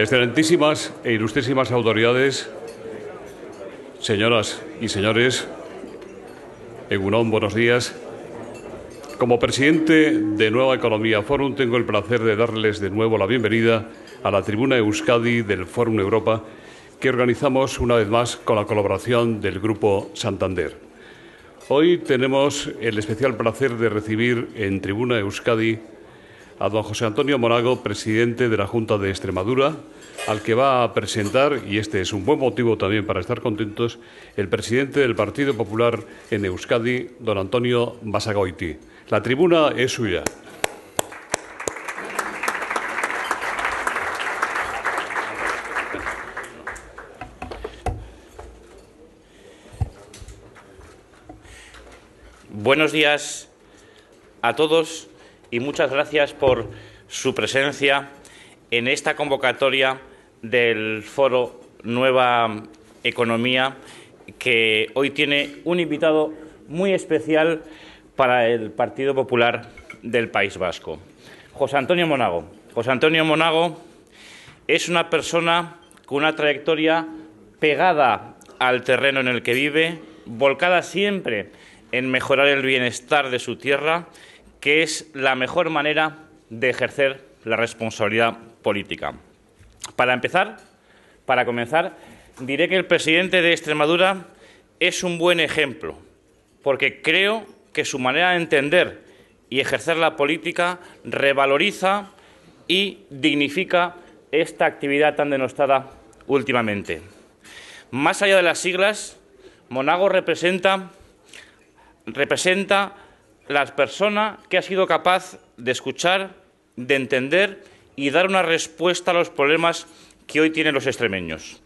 Excelentísimas e ilustrísimas autoridades, señoras y señores, Egunón, buenos días. Como presidente de Nueva Economía Forum, tengo el placer de darles de nuevo la bienvenida a la tribuna Euskadi del Forum Europa, que organizamos una vez más con la colaboración del Grupo Santander. Hoy tenemos el especial placer de recibir en tribuna Euskadi a don José Antonio Morago, presidente de la Junta de Extremadura, al que va a presentar, y este es un buen motivo también para estar contentos, el presidente del Partido Popular en Euskadi, don Antonio Basagoiti. La tribuna es suya. Buenos días a todos y muchas gracias por su presencia en esta convocatoria del foro Nueva Economía, que hoy tiene un invitado muy especial para el Partido Popular del País Vasco, José Antonio Monago. José Antonio Monago es una persona con una trayectoria pegada al terreno en el que vive, volcada siempre en mejorar el bienestar de su tierra que es la mejor manera de ejercer la responsabilidad política. Para empezar, para comenzar, diré que el presidente de Extremadura es un buen ejemplo, porque creo que su manera de entender y ejercer la política revaloriza y dignifica esta actividad tan denostada últimamente. Más allá de las siglas, Monago representa, representa la persona que ha sido capaz de escuchar, de entender y dar una respuesta a los problemas que hoy tienen los extremeños.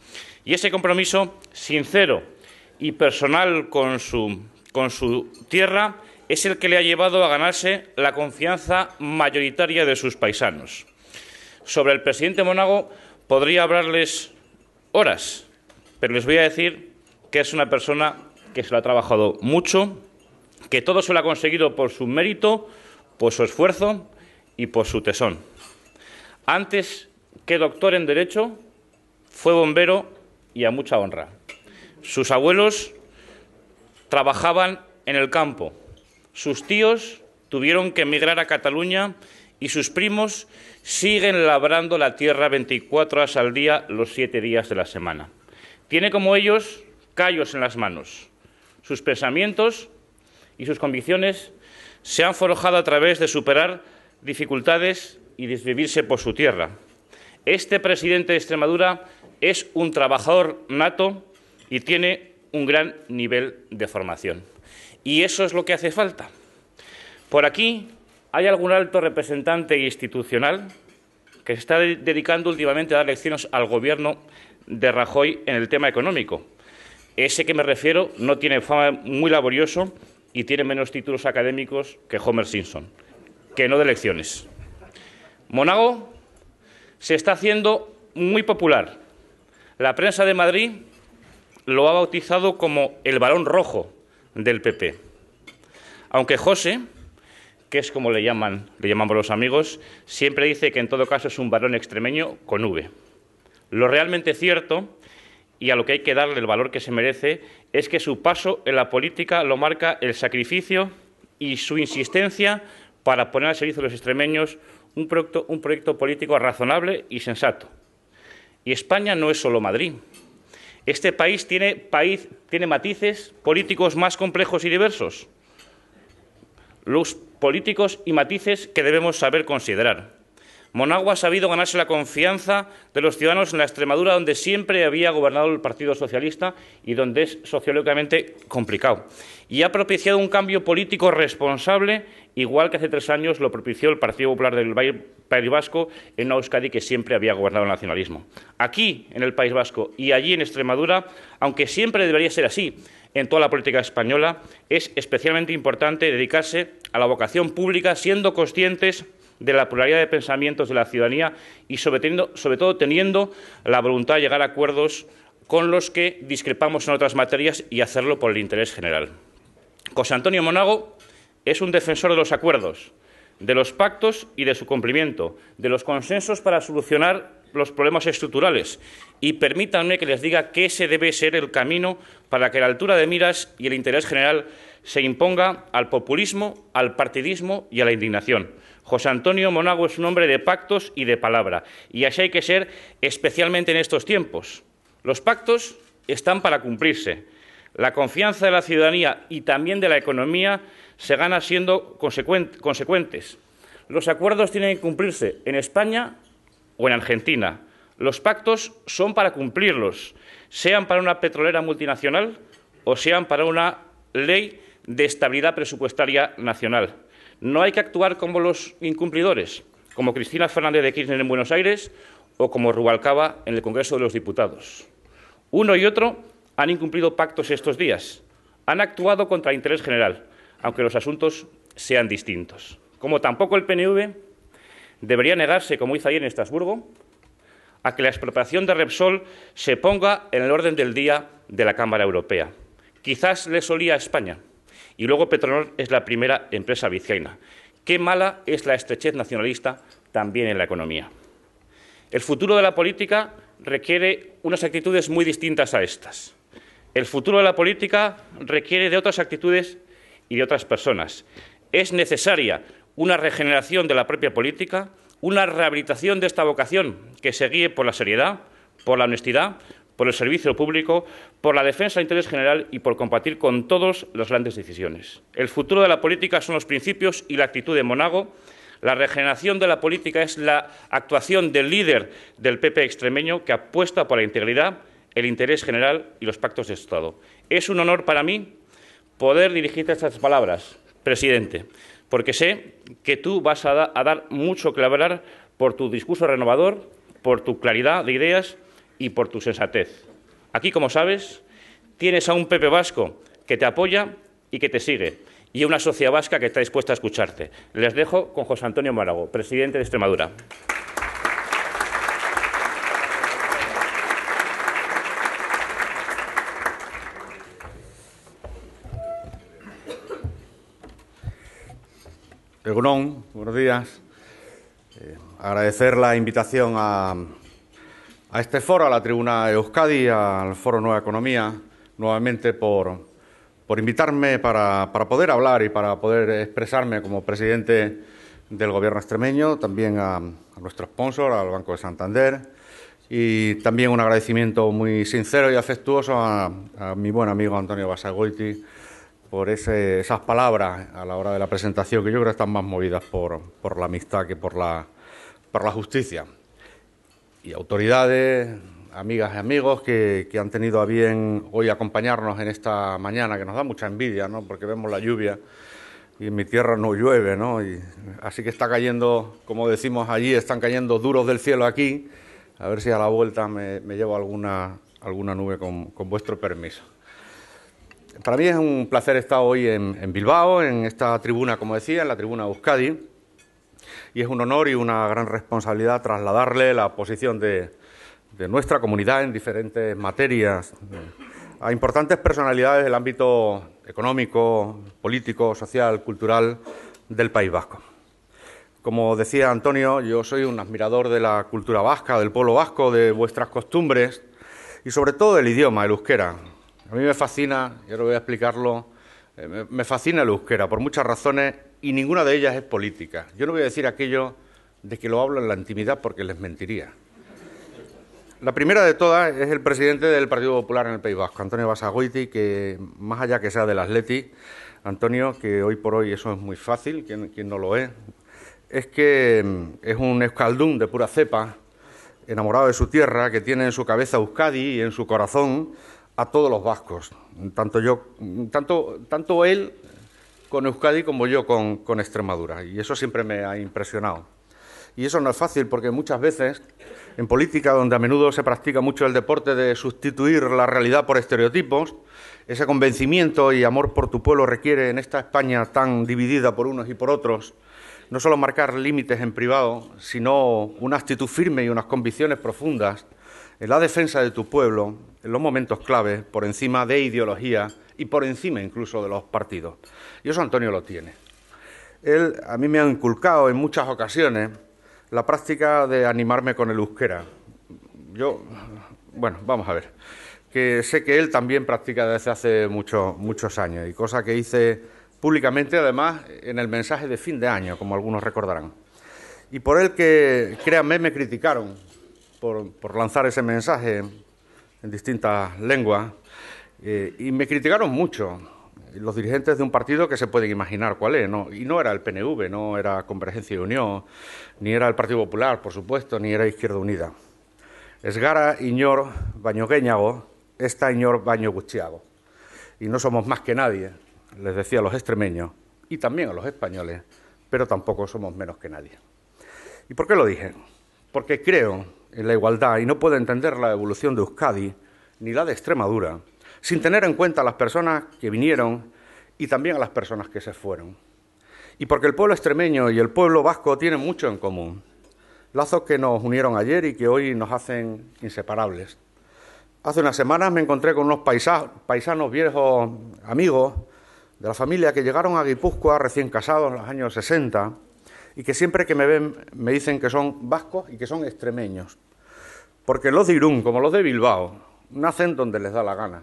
Y ese compromiso sincero y personal con su, tierra es el que le ha llevado a ganarse la confianza mayoritaria de sus paisanos. Sobre el presidente Monago podría hablarles horas, pero les voy a decir que es una persona que se lo ha trabajado mucho, que todo se lo ha conseguido por su mérito, por su esfuerzo y por su tesón. Antes que doctor en Derecho, fue bombero y a mucha honra. Sus abuelos trabajaban en el campo, sus tíos tuvieron que emigrar a Cataluña y sus primos siguen labrando la tierra 24 horas al día los siete días de la semana. Tiene como ellos callos en las manos. Sus pensamientos y sus convicciones se han forjado a través de superar dificultades y desvivirse por su tierra. Este presidente de Extremadura es un trabajador nato y tiene un gran nivel de formación. Y eso es lo que hace falta. Por aquí hay algún alto representante institucional que se está dedicando últimamente a dar lecciones al gobierno de Rajoy en el tema económico. Ese que me refiero no tiene fama muy laborioso y tiene menos títulos académicos que Homer Simpson, que no de elecciones. Monago se está haciendo muy popular. La prensa de Madrid lo ha bautizado como el balón rojo del PP. Aunque José, que es como le llaman, le llamamos los amigos, siempre dice que en todo caso es un balón extremeño con V. Lo realmente cierto y a lo que hay que darle el valor que se merece es que su paso en la política lo marca el sacrificio y su insistencia para poner al servicio de los extremeños un proyecto, político razonable y sensato. Y España no es solo Madrid. Este país, tiene matices políticos más complejos y diversos. Los políticos y matices que debemos saber considerar. Monagua ha sabido ganarse la confianza de los ciudadanos en la Extremadura, donde siempre había gobernado el Partido Socialista y donde es sociológicamente complicado. Y ha propiciado un cambio político responsable, igual que hace tres años lo propició el Partido Popular del País Vasco en una Euskadi que siempre había gobernado el nacionalismo. Aquí, en el País Vasco y allí en Extremadura, aunque siempre debería ser así, en toda la política española, es especialmente importante dedicarse a la vocación pública siendo conscientes de la pluralidad de pensamientos de la ciudadanía y sobre, todo teniendo la voluntad de llegar a acuerdos con los que discrepamos en otras materias y hacerlo por el interés general. José Antonio Monago es un defensor de los acuerdos, de los pactos y de su cumplimiento, de los consensos para solucionar los problemas estructurales y permítanme que les diga que ese debe ser el camino para que la altura de miras y el interés general se imponga al populismo, al partidismo y a la indignación. José Antonio Monago es un hombre de pactos y de palabra, y así hay que ser especialmente en estos tiempos. Los pactos están para cumplirse. La confianza de la ciudadanía y también de la economía se gana siendo consecuentes. Los acuerdos tienen que cumplirse en España o en Argentina. Los pactos son para cumplirlos, sean para una petrolera multinacional o sean para una ley de estabilidad presupuestaria nacional. No hay que actuar como los incumplidores, como Cristina Fernández de Kirchner en Buenos Aires o como Rubalcaba en el Congreso de los Diputados. Uno y otro han incumplido pactos estos días. Han actuado contra el interés general, aunque los asuntos sean distintos. Como tampoco el PNV debería negarse, como hizo ayer en Estrasburgo, a que la expropiación de Repsol se ponga en el orden del día de la Cámara Europea. Quizás le solía a España. Y luego Petronor es la primera empresa vizcaína. Qué mala es la estrechez nacionalista también en la economía. El futuro de la política requiere unas actitudes muy distintas a estas. El futuro de la política requiere de otras actitudes y de otras personas. Es necesaria una regeneración de la propia política, una rehabilitación de esta vocación que se guíe por la seriedad, por la honestidad, por el servicio público, por la defensa del interés general y por compartir con todos las grandes decisiones. El futuro de la política son los principios y la actitud de Monago. La regeneración de la política es la actuación del líder del PP extremeño que apuesta por la integridad, el interés general y los pactos de Estado. Es un honor para mí poder dirigirte estas palabras, presidente, porque sé que tú vas a, a dar mucho que hablar por tu discurso renovador, por tu claridad de ideas y por tu sensatez. Aquí, como sabes, tienes a un Pepe Vasco que te apoya y que te sigue, y a una sociedad vasca que está dispuesta a escucharte. Les dejo con José Antonio Márago, presidente de Extremadura. buenos días. Eh, agradecer la invitación a, a este foro, a la tribuna Euskadi, al foro Nueva Economía, nuevamente por, por invitarme para, poder hablar y para poder expresarme como presidente del gobierno extremeño, también a, nuestro sponsor, al Banco de Santander, y también un agradecimiento muy sincero y afectuoso a, mi buen amigo Antonio Basagoiti por esas palabras a la hora de la presentación, que yo creo que están más movidas por, la amistad que por la justicia y autoridades, amigas y amigos que, han tenido a bien hoy acompañarnos en esta mañana, que nos da mucha envidia, ¿no? porque vemos la lluvia y en mi tierra no llueve, ¿no? Y, así que está cayendo, como decimos allí, están cayendo duros del cielo aquí. A ver si a la vuelta me, llevo alguna, alguna nube con, vuestro permiso. Para mí es un placer estar hoy en, en Bilbao, en esta tribuna, como decía, en la tribuna Euskadi y es un honor y una gran responsabilidad trasladarle la posición de, nuestra comunidad en diferentes materias a importantes personalidades del ámbito económico, político, social, cultural del País Vasco. Como decía Antonio, yo soy un admirador de la cultura vasca, del pueblo vasco, de vuestras costumbres y sobre todo del idioma, el euskera. A mí me fascina, y ahora voy a explicarlo, eh, me fascina el euskera por muchas razones y ninguna de ellas es política. Yo no voy a decir aquello de que lo hablo en la intimidad porque les mentiría. La primera de todas es el presidente del Partido Popular en el País Vasco, Antonio Basagoiti, que más allá que sea del Atleti, Antonio, que hoy por hoy eso es muy fácil, quien, no lo es, es que mm, es un escaldún de pura cepa, enamorado de su tierra, que tiene en su cabeza Euskadi y en su corazón a todos los vascos. Tanto, yo, mm, tanto, tanto él con Euskadi como yo con, con Extremadura. Y eso siempre me ha impresionado. Y eso no es fácil porque muchas veces en política, donde a menudo se practica mucho el deporte de sustituir la realidad por estereotipos, ese convencimiento y amor por tu pueblo requiere en esta España tan dividida por unos y por otros, no solo marcar límites en privado, sino una actitud firme y unas convicciones profundas en la defensa de tu pueblo, en los momentos clave, por encima de ideología y por encima incluso de los partidos. Y eso Antonio lo tiene. Él, a mí me ha inculcado en muchas ocasiones la práctica de animarme con el euskera. Yo, bueno, vamos a ver, que sé que él también practica desde hace muchos muchos años y cosa que hice públicamente además en el mensaje de fin de año, como algunos recordarán. Y por él que, créanme, me criticaron por, por lanzar ese mensaje en distintas lenguas eh, y me criticaron mucho los dirigentes de un partido que se pueden imaginar cuál es, ¿no? y no era el PNV, no era Convergencia y Unión, ni era el Partido Popular, por supuesto, ni era Izquierda Unida. Esgara, Iñor, guéñago, esta Iñor, Baño Gustiago. Y no somos más que nadie, les decía a los extremeños y también a los españoles, pero tampoco somos menos que nadie. ¿Y por qué lo dije? Porque creo en la igualdad y no puedo entender la evolución de Euskadi ni la de Extremadura sin tener en cuenta a las personas que vinieron y también a las personas que se fueron. Y porque el pueblo extremeño y el pueblo vasco tienen mucho en común, lazos que nos unieron ayer y que hoy nos hacen inseparables. Hace unas semanas me encontré con unos paisanos viejos amigos de la familia que llegaron a Guipúzcoa recién casados en los años 60 y que siempre que me ven me dicen que son vascos y que son extremeños. Porque los de Irún, como los de Bilbao, nacen donde les da la gana.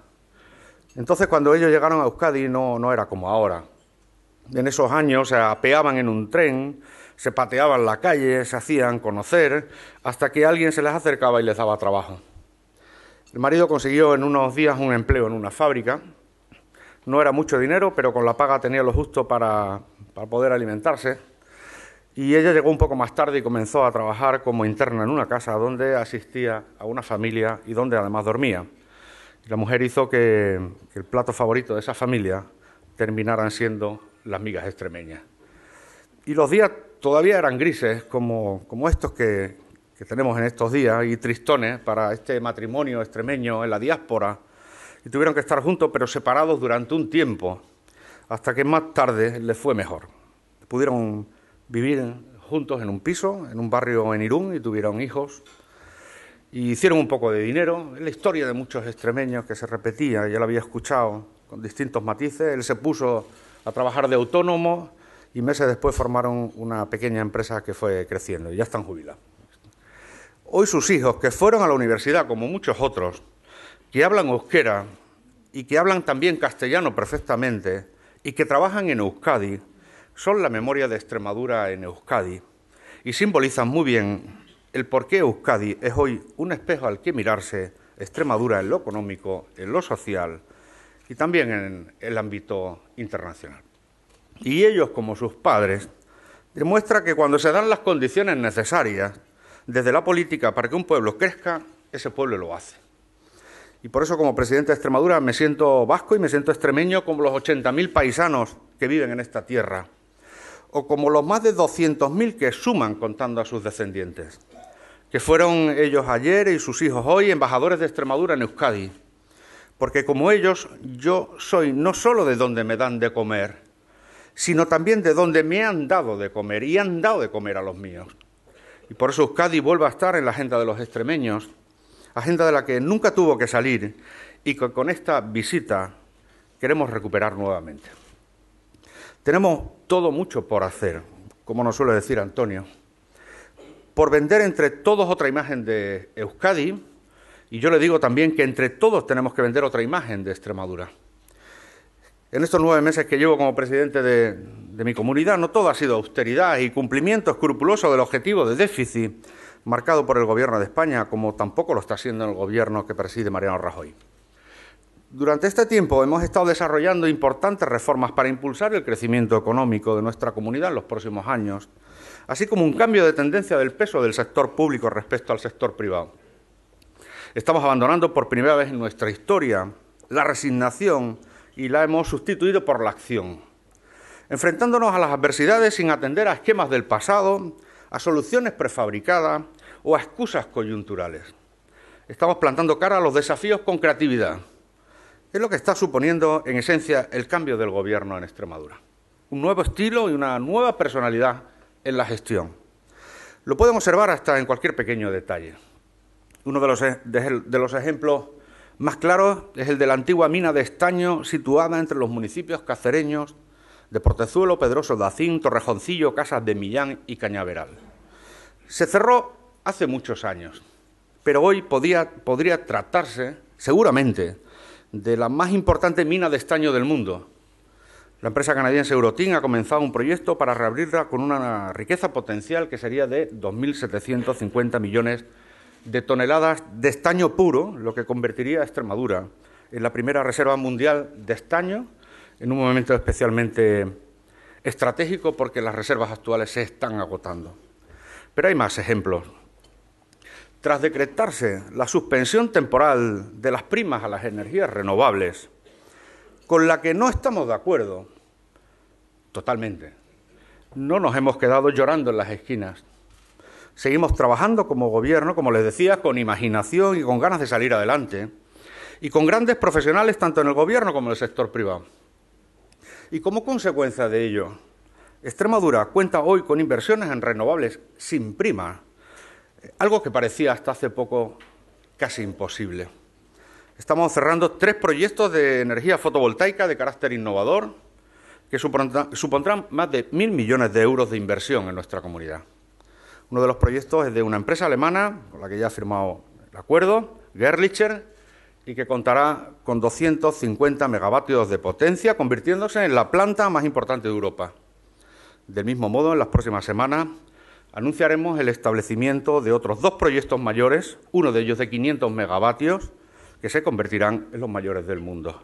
Entonces, cuando ellos llegaron a Euskadi, no, era como ahora. En esos años se apeaban en un tren, se pateaban la calle, se hacían conocer, hasta que alguien se les acercaba y les daba trabajo. El marido consiguió en unos días un empleo en una fábrica. No era mucho dinero, pero con la paga tenía lo justo para poder alimentarse. Y ella llegó un poco más tarde y comenzó a trabajar como interna en una casa donde asistía a una familia y donde además dormía. La mujer hizo que, el plato favorito de esa familia terminaran siendo las migas extremeñas. Y los días todavía eran grises, como, estos que, que tenemos en estos días, y tristones para este matrimonio extremeño en la diáspora. Y tuvieron que estar juntos, pero separados durante un tiempo, hasta que más tarde les fue mejor. Pudieron vivir juntos en un piso, en un barrio en Irún, y tuvieron hijos y hicieron un poco de dinero. Es la historia de muchos extremeños que se repetía, ya la había escuchado con distintos matices. Él se puso a trabajar de autónomo y meses después formaron una pequeña empresa que fue creciendo y ya están jubilados. Hoy sus hijos, que fueron a la universidad como muchos otros, que hablan euskera y que hablan también castellano perfectamente y que trabajan en Euskadi, son la memoria de Extremadura en Euskadi y simbolizan muy bien el por qué Euskadi es hoy un espejo al que mirarse Extremadura en lo económico, en lo social y también en el ámbito internacional. Y ellos, como sus padres, demuestra que cuando se dan las condiciones necesarias desde la política para que un pueblo crezca, ese pueblo lo hace. Y por eso como presidente de Extremadura me siento vasco y me siento extremeño como los 80.000 paisanos que viven en esta tierra, o como los más de 200.000 que suman contando a sus descendientes que fueron ellos ayer y sus hijos hoy embajadores de Extremadura en Euskadi, porque como ellos yo soy no solo de donde me dan de comer, sino también de donde me han dado de comer y han dado de comer a los míos. Y por eso Euskadi vuelve a estar en la agenda de los extremeños, agenda de la que nunca tuvo que salir y que con esta visita queremos recuperar nuevamente. Tenemos todo mucho por hacer, como nos suele decir Antonio por vender entre todos otra imagen de Euskadi, y yo le digo también que entre todos tenemos que vender otra imagen de Extremadura. En estos nueve meses que llevo como presidente de, mi comunidad, no todo ha sido austeridad y cumplimiento escrupuloso del objetivo de déficit marcado por el Gobierno de España, como tampoco lo está haciendo el Gobierno que preside Mariano Rajoy. Durante este tiempo hemos estado desarrollando importantes reformas para impulsar el crecimiento económico de nuestra comunidad en los próximos años, así como un cambio de tendencia del peso del sector público respecto al sector privado. Estamos abandonando por primera vez en nuestra historia la resignación y la hemos sustituido por la acción, enfrentándonos a las adversidades sin atender a esquemas del pasado, a soluciones prefabricadas o a excusas coyunturales. Estamos plantando cara a los desafíos con creatividad. Es lo que está suponiendo, en esencia, el cambio del gobierno en Extremadura. Un nuevo estilo y una nueva personalidad en la gestión. Lo pueden observar hasta en cualquier pequeño detalle. Uno de los, e, de los ejemplos más claros es el de la antigua mina de estaño situada entre los municipios cacereños de Portezuelo, Pedroso, Acín, Torrejoncillo, Casas de Millán y Cañaveral. Se cerró hace muchos años, pero hoy podría tratarse, seguramente, de la más importante mina de estaño del mundo, la empresa canadiense Eurotin ha comenzado un proyecto para reabrirla con una riqueza potencial que sería de 2.750 millones de toneladas de estaño puro, lo que convertiría a Extremadura en la primera reserva mundial de estaño, en un momento especialmente estratégico porque las reservas actuales se están agotando. Pero hay más ejemplos. Tras decretarse la suspensión temporal de las primas a las energías renovables, con la que no estamos de acuerdo, totalmente. No nos hemos quedado llorando en las esquinas. Seguimos trabajando como gobierno, como les decía, con imaginación y con ganas de salir adelante, y con grandes profesionales tanto en el gobierno como en el sector privado. Y como consecuencia de ello, Extremadura cuenta hoy con inversiones en renovables sin prima, algo que parecía hasta hace poco casi imposible. Estamos cerrando tres proyectos de energía fotovoltaica de carácter innovador que supondrán más de mil millones de euros de inversión en nuestra comunidad. Uno de los proyectos es de una empresa alemana con la que ya ha firmado el acuerdo, Gerlicher, y que contará con 250 megavatios de potencia, convirtiéndose en la planta más importante de Europa. Del mismo modo, en las próximas semanas anunciaremos el establecimiento de otros dos proyectos mayores, uno de ellos de 500 megavatios, que se convertirán en los mayores del mundo.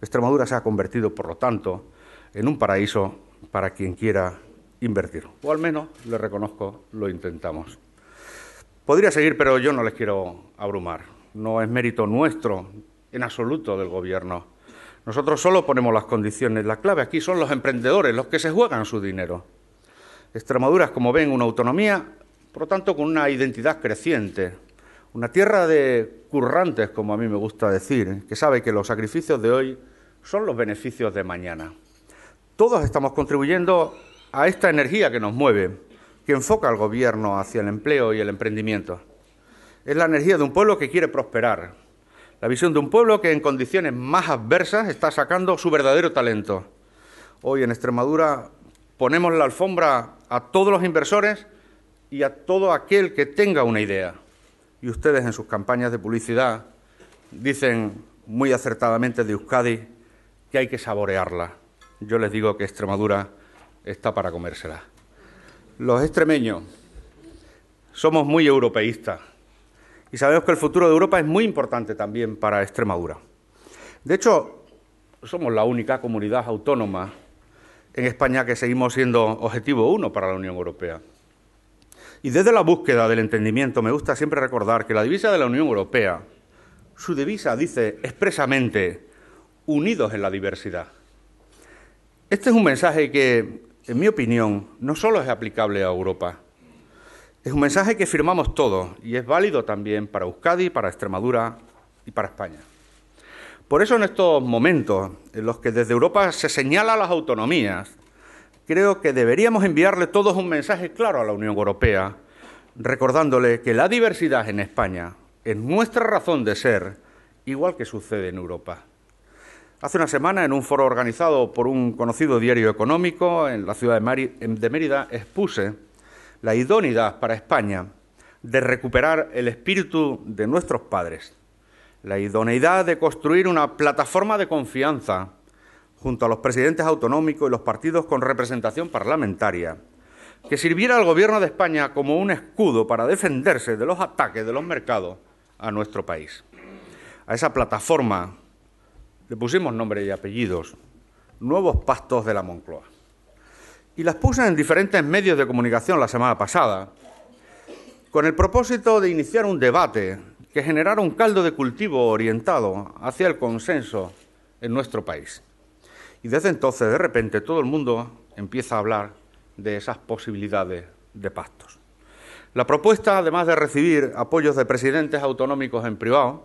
Extremadura se ha convertido, por lo tanto, en un paraíso para quien quiera invertir. O al menos, le reconozco, lo intentamos. Podría seguir, pero yo no les quiero abrumar. No es mérito nuestro, en absoluto, del Gobierno. Nosotros solo ponemos las condiciones. La clave aquí son los emprendedores, los que se juegan su dinero. Extremadura es, como ven, una autonomía, por lo tanto, con una identidad creciente, una tierra de currantes, como a mí me gusta decir, ¿eh? que sabe que los sacrificios de hoy son los beneficios de mañana. Todos estamos contribuyendo a esta energía que nos mueve, que enfoca al gobierno hacia el empleo y el emprendimiento. Es la energía de un pueblo que quiere prosperar, la visión de un pueblo que en condiciones más adversas está sacando su verdadero talento. Hoy en Extremadura ponemos la alfombra a todos los inversores y a todo aquel que tenga una idea y ustedes en sus campañas de publicidad dicen muy acertadamente de Euskadi que hay que saborearla. Yo les digo que Extremadura está para comérsela. Los extremeños somos muy europeístas y sabemos que el futuro de Europa es muy importante también para Extremadura. De hecho, somos la única comunidad autónoma en España que seguimos siendo objetivo uno para la Unión Europea. Y desde la búsqueda del entendimiento me gusta siempre recordar que la divisa de la Unión Europea, su divisa dice expresamente, unidos en la diversidad. Este es un mensaje que, en mi opinión, no solo es aplicable a Europa, es un mensaje que firmamos todos y es válido también para Euskadi, para Extremadura y para España. Por eso en estos momentos en los que desde Europa se señala las autonomías creo que deberíamos enviarle todos un mensaje claro a la Unión Europea, recordándole que la diversidad en España es nuestra razón de ser, igual que sucede en Europa. Hace una semana, en un foro organizado por un conocido diario económico en la ciudad de, Mérida, expuse la idoneidad para España de recuperar el espíritu de nuestros padres, la idoneidad de construir una plataforma de confianza junto a los presidentes autonómicos y los partidos con representación parlamentaria, que sirviera al Gobierno de España como un escudo para defenderse de los ataques de los mercados a nuestro país. A esa plataforma le pusimos nombre y apellidos, Nuevos Pactos de la Moncloa. Y las puse en diferentes medios de comunicación la semana pasada, con el propósito de iniciar un debate que generara un caldo de cultivo orientado hacia el consenso en nuestro país. Y desde entonces, de repente, todo el mundo empieza a hablar de esas posibilidades de pactos. La propuesta, además de recibir apoyos de presidentes autonómicos en privado,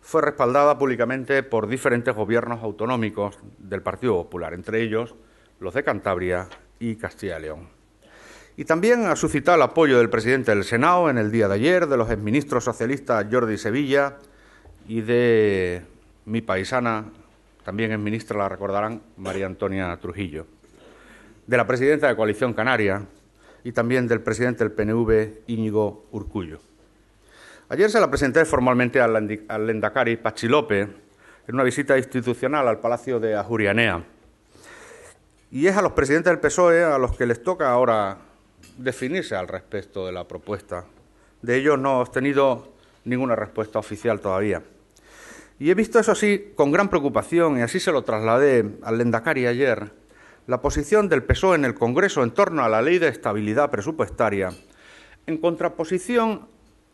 fue respaldada públicamente por diferentes gobiernos autonómicos del Partido Popular, entre ellos los de Cantabria y Castilla y León. Y también ha suscitado el apoyo del presidente del Senado en el día de ayer, de los exministros socialistas Jordi Sevilla y de mi paisana también es ministra, la recordarán, María Antonia Trujillo, de la presidenta de Coalición Canaria y también del presidente del PNV, Íñigo Urcullo. Ayer se la presenté formalmente al Lendakari Pachilope en una visita institucional al Palacio de Ajurianea. Y es a los presidentes del PSOE a los que les toca ahora definirse al respecto de la propuesta. De ellos no he obtenido ninguna respuesta oficial todavía. Y he visto eso así con gran preocupación, y así se lo trasladé al Lendakari ayer, la posición del PSOE en el Congreso en torno a la ley de estabilidad presupuestaria, en contraposición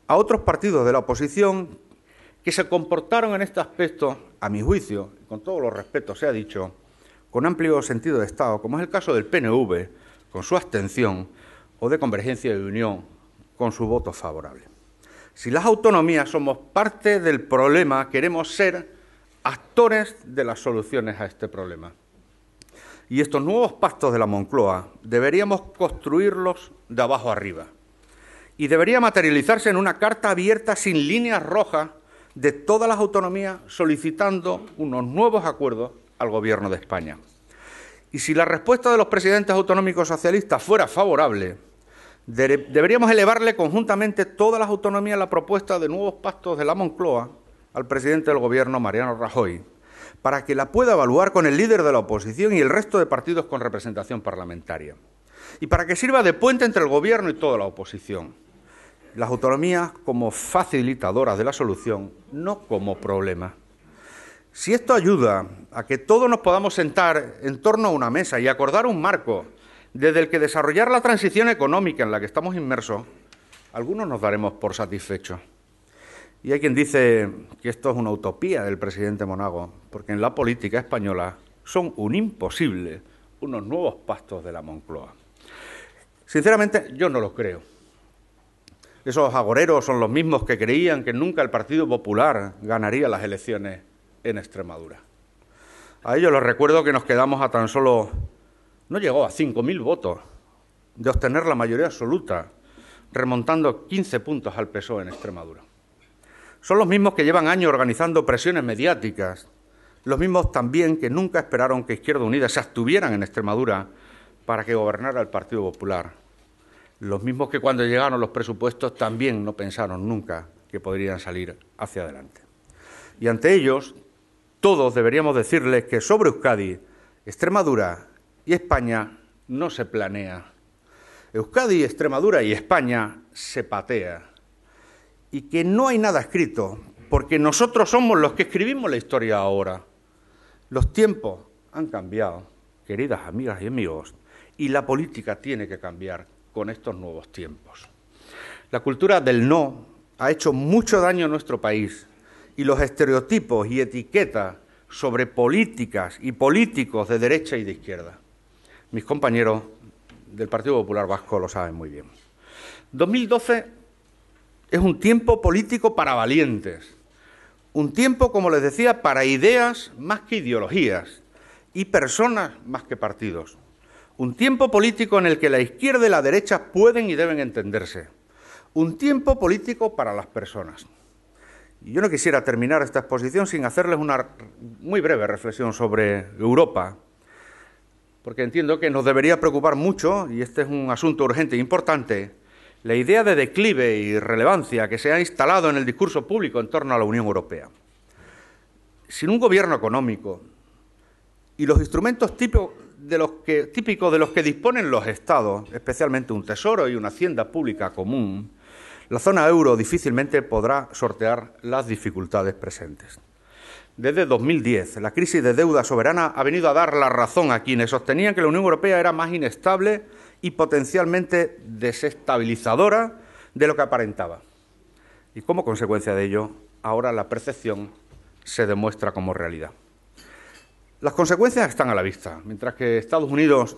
a otros partidos de la oposición que se comportaron en este aspecto, a mi juicio, con todos los respetos se ha dicho, con amplio sentido de Estado, como es el caso del PNV, con su abstención, o de Convergencia y Unión, con su voto favorable. Si las autonomías somos parte del problema, queremos ser actores de las soluciones a este problema. Y estos nuevos pactos de la Moncloa deberíamos construirlos de abajo arriba. Y debería materializarse en una carta abierta sin líneas rojas de todas las autonomías solicitando unos nuevos acuerdos al Gobierno de España. Y si la respuesta de los presidentes autonómicos socialistas fuera favorable, Deberíamos elevarle conjuntamente todas las autonomías a la propuesta de nuevos pactos de la Moncloa al presidente del gobierno, Mariano Rajoy, para que la pueda evaluar con el líder de la oposición y el resto de partidos con representación parlamentaria, y para que sirva de puente entre el gobierno y toda la oposición. Las autonomías como facilitadoras de la solución, no como problema. Si esto ayuda a que todos nos podamos sentar en torno a una mesa y acordar un marco desde el que desarrollar la transición económica en la que estamos inmersos, algunos nos daremos por satisfechos. Y hay quien dice que esto es una utopía del presidente Monago, porque en la política española son un imposible unos nuevos pastos de la Moncloa. Sinceramente, yo no lo creo. Esos agoreros son los mismos que creían que nunca el Partido Popular ganaría las elecciones en Extremadura. A ellos les recuerdo que nos quedamos a tan solo no llegó a 5.000 votos de obtener la mayoría absoluta, remontando 15 puntos al PSOE en Extremadura. Son los mismos que llevan años organizando presiones mediáticas, los mismos también que nunca esperaron que Izquierda Unida se abstuvieran en Extremadura para que gobernara el Partido Popular, los mismos que cuando llegaron los presupuestos también no pensaron nunca que podrían salir hacia adelante. Y ante ellos, todos deberíamos decirles que sobre Euskadi, Extremadura y España no se planea. Euskadi, Extremadura y España se patea. Y que no hay nada escrito, porque nosotros somos los que escribimos la historia ahora. Los tiempos han cambiado, queridas amigas y amigos, y la política tiene que cambiar con estos nuevos tiempos. La cultura del no ha hecho mucho daño a nuestro país y los estereotipos y etiquetas sobre políticas y políticos de derecha y de izquierda. Mis compañeros del Partido Popular Vasco lo saben muy bien. 2012 es un tiempo político para valientes, un tiempo, como les decía, para ideas más que ideologías y personas más que partidos. Un tiempo político en el que la izquierda y la derecha pueden y deben entenderse. Un tiempo político para las personas. Y yo no quisiera terminar esta exposición sin hacerles una muy breve reflexión sobre Europa, porque entiendo que nos debería preocupar mucho, y este es un asunto urgente e importante, la idea de declive y relevancia que se ha instalado en el discurso público en torno a la Unión Europea. Sin un gobierno económico y los instrumentos típicos de los que, de los que disponen los estados, especialmente un tesoro y una hacienda pública común, la zona euro difícilmente podrá sortear las dificultades presentes desde 2010. La crisis de deuda soberana ha venido a dar la razón a quienes sostenían que la Unión Europea era más inestable y potencialmente desestabilizadora de lo que aparentaba. Y como consecuencia de ello, ahora la percepción se demuestra como realidad. Las consecuencias están a la vista. Mientras que Estados Unidos,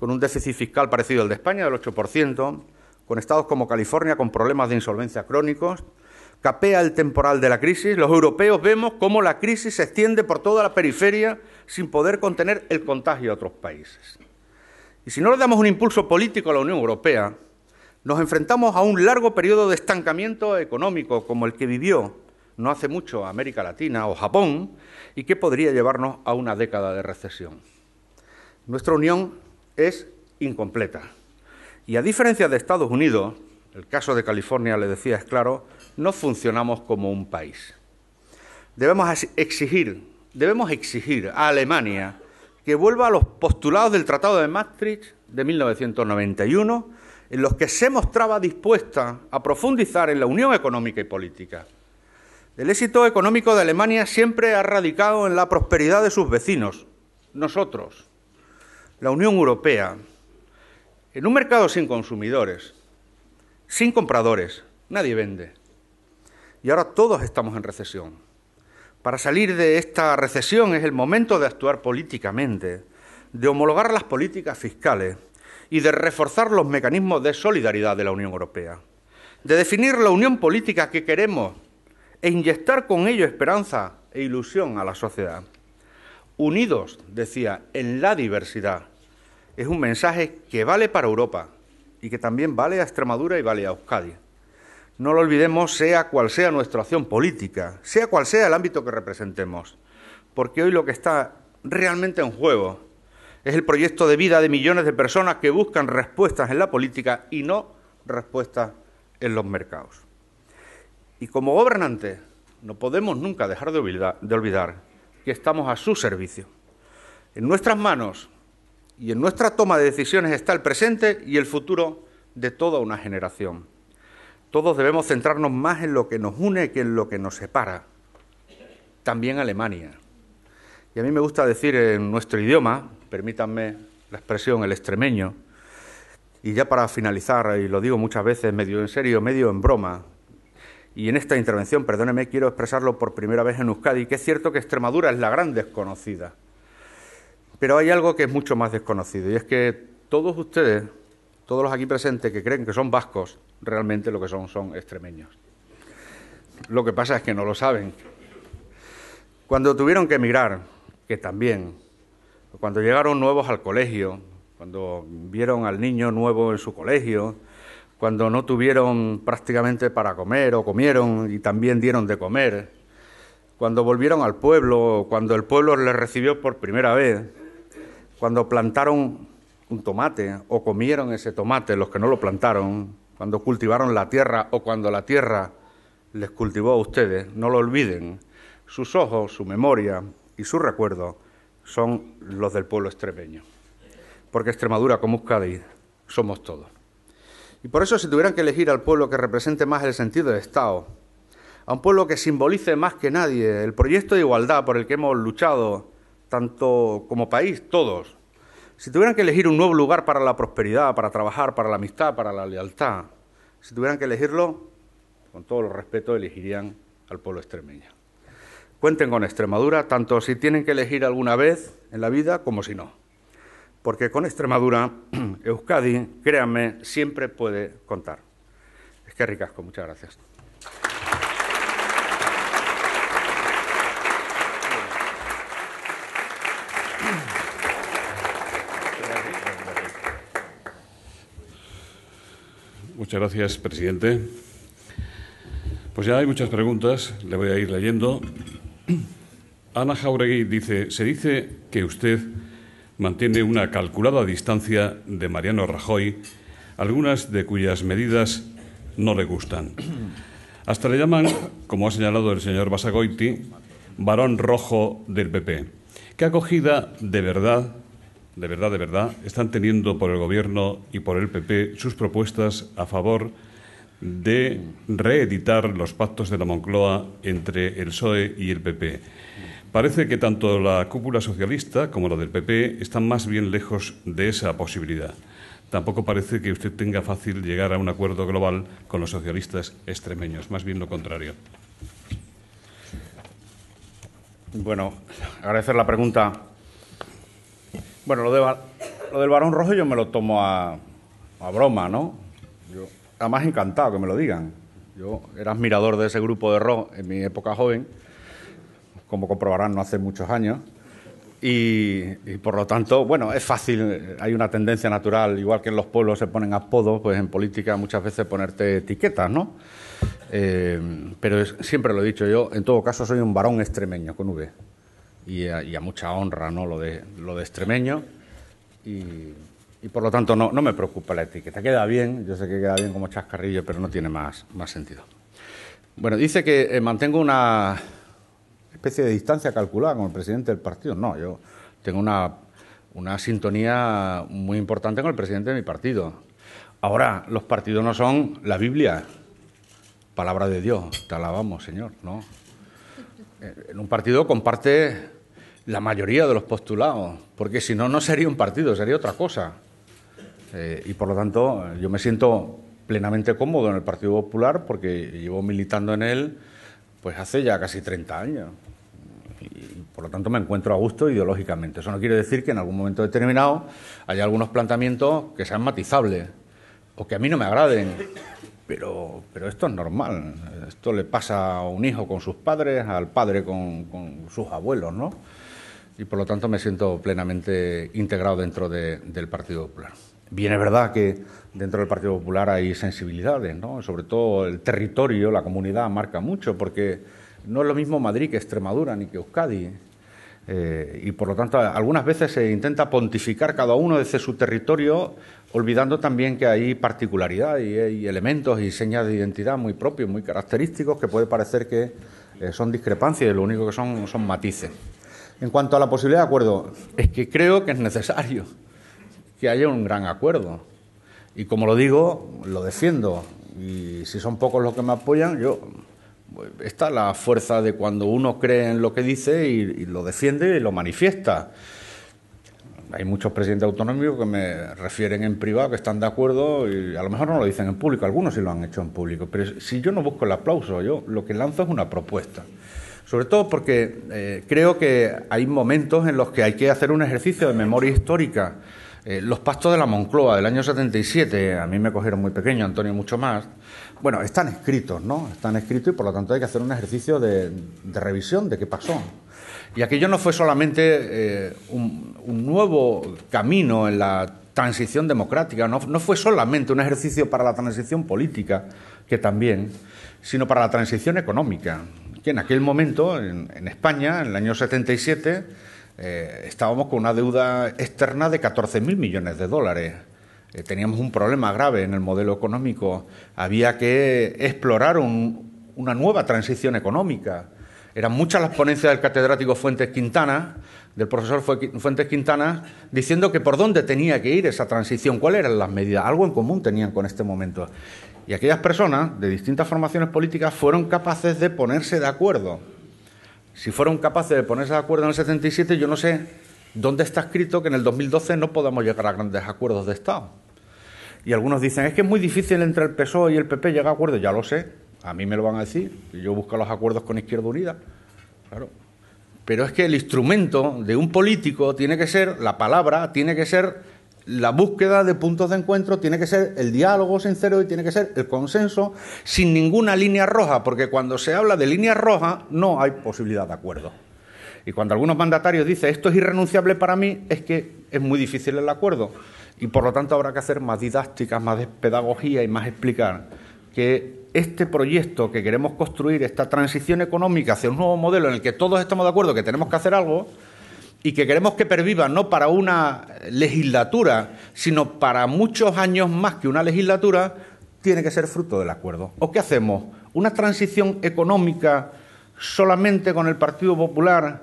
con un déficit fiscal parecido al de España, del 8%, con estados como California con problemas de insolvencia crónicos, capea el temporal de la crisis, los europeos vemos cómo la crisis se extiende por toda la periferia sin poder contener el contagio a otros países. Y si no le damos un impulso político a la Unión Europea, nos enfrentamos a un largo periodo de estancamiento económico como el que vivió no hace mucho América Latina o Japón y que podría llevarnos a una década de recesión. Nuestra unión es incompleta. Y a diferencia de Estados Unidos, el caso de California le decía es claro, no funcionamos como un país. Debemos exigir, debemos exigir a Alemania que vuelva a los postulados del Tratado de Maastricht de 1991, en los que se mostraba dispuesta a profundizar en la unión económica y política. El éxito económico de Alemania siempre ha radicado en la prosperidad de sus vecinos, nosotros, la Unión Europea, en un mercado sin consumidores, sin compradores, nadie vende y ahora todos estamos en recesión. Para salir de esta recesión es el momento de actuar políticamente, de homologar las políticas fiscales y de reforzar los mecanismos de solidaridad de la Unión Europea, de definir la unión política que queremos e inyectar con ello esperanza e ilusión a la sociedad. Unidos, decía, en la diversidad, es un mensaje que vale para Europa y que también vale a Extremadura y vale a Euskadi no lo olvidemos, sea cual sea nuestra acción política, sea cual sea el ámbito que representemos, porque hoy lo que está realmente en juego es el proyecto de vida de millones de personas que buscan respuestas en la política y no respuestas en los mercados. Y como gobernantes, no podemos nunca dejar de olvidar, de olvidar que estamos a su servicio. En nuestras manos y en nuestra toma de decisiones está el presente y el futuro de toda una generación. Todos debemos centrarnos más en lo que nos une que en lo que nos separa. También Alemania. Y a mí me gusta decir en nuestro idioma, permítanme la expresión, el extremeño, y ya para finalizar, y lo digo muchas veces, medio en serio, medio en broma, y en esta intervención, perdóneme, quiero expresarlo por primera vez en Euskadi, que es cierto que Extremadura es la gran desconocida. Pero hay algo que es mucho más desconocido, y es que todos ustedes todos los aquí presentes que creen que son vascos, realmente lo que son son extremeños. Lo que pasa es que no lo saben. Cuando tuvieron que emigrar, que también, cuando llegaron nuevos al colegio, cuando vieron al niño nuevo en su colegio, cuando no tuvieron prácticamente para comer o comieron y también dieron de comer, cuando volvieron al pueblo, cuando el pueblo les recibió por primera vez, cuando plantaron un tomate o comieron ese tomate los que no lo plantaron, cuando cultivaron la tierra o cuando la tierra les cultivó a ustedes, no lo olviden. Sus ojos, su memoria y su recuerdo son los del pueblo extremeño. Porque Extremadura, como Euskadi, somos todos. Y por eso si tuvieran que elegir al pueblo que represente más el sentido de Estado, a un pueblo que simbolice más que nadie el proyecto de igualdad por el que hemos luchado, tanto como país, todos, si tuvieran que elegir un nuevo lugar para la prosperidad, para trabajar, para la amistad, para la lealtad, si tuvieran que elegirlo, con todo el respeto, elegirían al pueblo extremeño. Cuenten con Extremadura, tanto si tienen que elegir alguna vez en la vida como si no. Porque con Extremadura, Euskadi, créanme, siempre puede contar. Es que ricasco, muchas gracias. Muchas gracias, presidente. Pues ya hay muchas preguntas, le voy a ir leyendo. Ana Jauregui dice, se dice que usted mantiene una calculada distancia de Mariano Rajoy, algunas de cuyas medidas no le gustan. Hasta le llaman, como ha señalado el señor Basagoiti, varón rojo del PP. ¿Qué acogida de verdad de verdad, de verdad, están teniendo por el Gobierno y por el PP sus propuestas a favor de reeditar los pactos de la Moncloa entre el PSOE y el PP. Parece que tanto la cúpula socialista como la del PP están más bien lejos de esa posibilidad. Tampoco parece que usted tenga fácil llegar a un acuerdo global con los socialistas extremeños, más bien lo contrario. Bueno, agradecer la pregunta bueno, lo, del varón rojo yo me lo tomo a, broma, ¿no? Yo, además encantado que me lo digan. Yo era admirador de ese grupo de rock en mi época joven, como comprobarán no hace muchos años, y, por lo tanto, bueno, es fácil, eh, hay una tendencia natural, igual que en los pueblos se ponen apodos, pues en política muchas veces ponerte etiquetas, ¿no? Eh, pero siempre lo he dicho yo, en todo caso soy un varón extremeño, con V y a, mucha honra ¿no? lo, de, lo de extremeño. Y, por lo tanto no, me preocupa la etiqueta. Queda bien, yo sé que queda bien como chascarrillo, pero no tiene más, más sentido. Bueno, dice que eh, mantengo una especie de distancia calculada con el presidente del partido. No, yo tengo una, una sintonía muy importante con el presidente de mi partido. Ahora, los partidos no son la Biblia, palabra de Dios, te alabamos, Señor, ¿no? Eh, en un partido comparte la mayoría de los postulados, porque si no, no sería un partido, sería otra cosa. Eh, y por lo tanto, yo me siento plenamente cómodo en el Partido Popular porque llevo militando en él pues hace ya casi 30 años. Y por lo tanto me encuentro a gusto ideológicamente. Eso no quiere decir que en algún momento determinado haya algunos planteamientos que sean matizables o que a mí no me agraden. Pero, pero esto es normal. Esto le pasa a un hijo con sus padres, al padre con, con sus abuelos, ¿no? y por lo tanto me siento plenamente integrado dentro del Partido Popular. Bien es verdad que dentro del Partido Popular hay sensibilidades, ¿no? sobre todo el territorio, la comunidad marca mucho, porque no es lo mismo Madrid que Extremadura ni que Euskadi. Eh, y por lo tanto, algunas veces se intenta pontificar cada uno desde su territorio, olvidando también que hay particularidad y hay elementos y señas de identidad muy propios, muy característicos, que puede parecer que eh, son discrepancias y lo único que son son matices. En cuanto a la posibilidad de acuerdo, es que creo que es necesario que haya un gran acuerdo. Y como lo digo, lo defiendo. Y si son pocos los que me apoyan, yo. Pues, está la fuerza de cuando uno cree en lo que dice y, y lo defiende y lo manifiesta. Hay muchos presidentes autonómicos que me refieren en privado que están de acuerdo y a lo mejor no lo dicen en público, algunos sí lo han hecho en público, pero si yo no busco el aplauso, yo lo que lanzo es una propuesta. Sobre todo porque eh, creo que hay momentos en los que hay que hacer un ejercicio de memoria histórica. Eh, los pactos de la Moncloa del año 77, a mí me cogieron muy pequeño, Antonio mucho más. Bueno, están escritos, ¿no? Están escritos y por lo tanto hay que hacer un ejercicio de, revisión de qué pasó. Y aquello no fue solamente eh, un, nuevo camino en la transición democrática, no fue solamente un ejercicio para la transición política, que también, sino para la transición económica en aquel momento, en, España, en el año 77, eh, estábamos con una deuda externa de 14.000 millones de dólares. Eh, teníamos un problema grave en el modelo económico. Había que explorar una nueva transición económica. Eran muchas las ponencias del catedrático Fuentes Quintana, del profesor Fuentes Quintana, diciendo que por dónde tenía que ir esa transición, cuáles eran las medidas, algo en común tenían con este momento. Y aquellas personas de distintas formaciones políticas fueron capaces de ponerse de acuerdo. Si fueron capaces de ponerse de acuerdo en el 77, yo no sé dónde está escrito que en el 2012 no podamos llegar a grandes acuerdos de Estado. Y algunos dicen, es que es muy difícil entre el PSOE y el PP llegar a acuerdos. Ya lo sé, a mí me lo van a decir. Yo busco los acuerdos con Izquierda Unida. Claro, pero es que el instrumento de un político tiene que ser, la palabra tiene que ser la búsqueda de puntos de encuentro tiene que ser el diálogo sincero y tiene que ser el consenso sin ninguna línea roja, porque cuando se habla de línea roja no hay posibilidad de acuerdo. Y cuando algunos mandatarios dicen esto es irrenunciable para mí, es que es muy difícil el acuerdo. Y por lo tanto habrá que hacer más didácticas, más pedagogía y más explicar que este proyecto que queremos construir, esta transición económica hacia un nuevo modelo en el que todos estamos de acuerdo que tenemos que hacer algo, y que queremos que perviva no para una legislatura, sino para muchos años más que una legislatura, tiene que ser fruto del acuerdo. ¿O qué hacemos? ¿Una transición económica solamente con el Partido Popular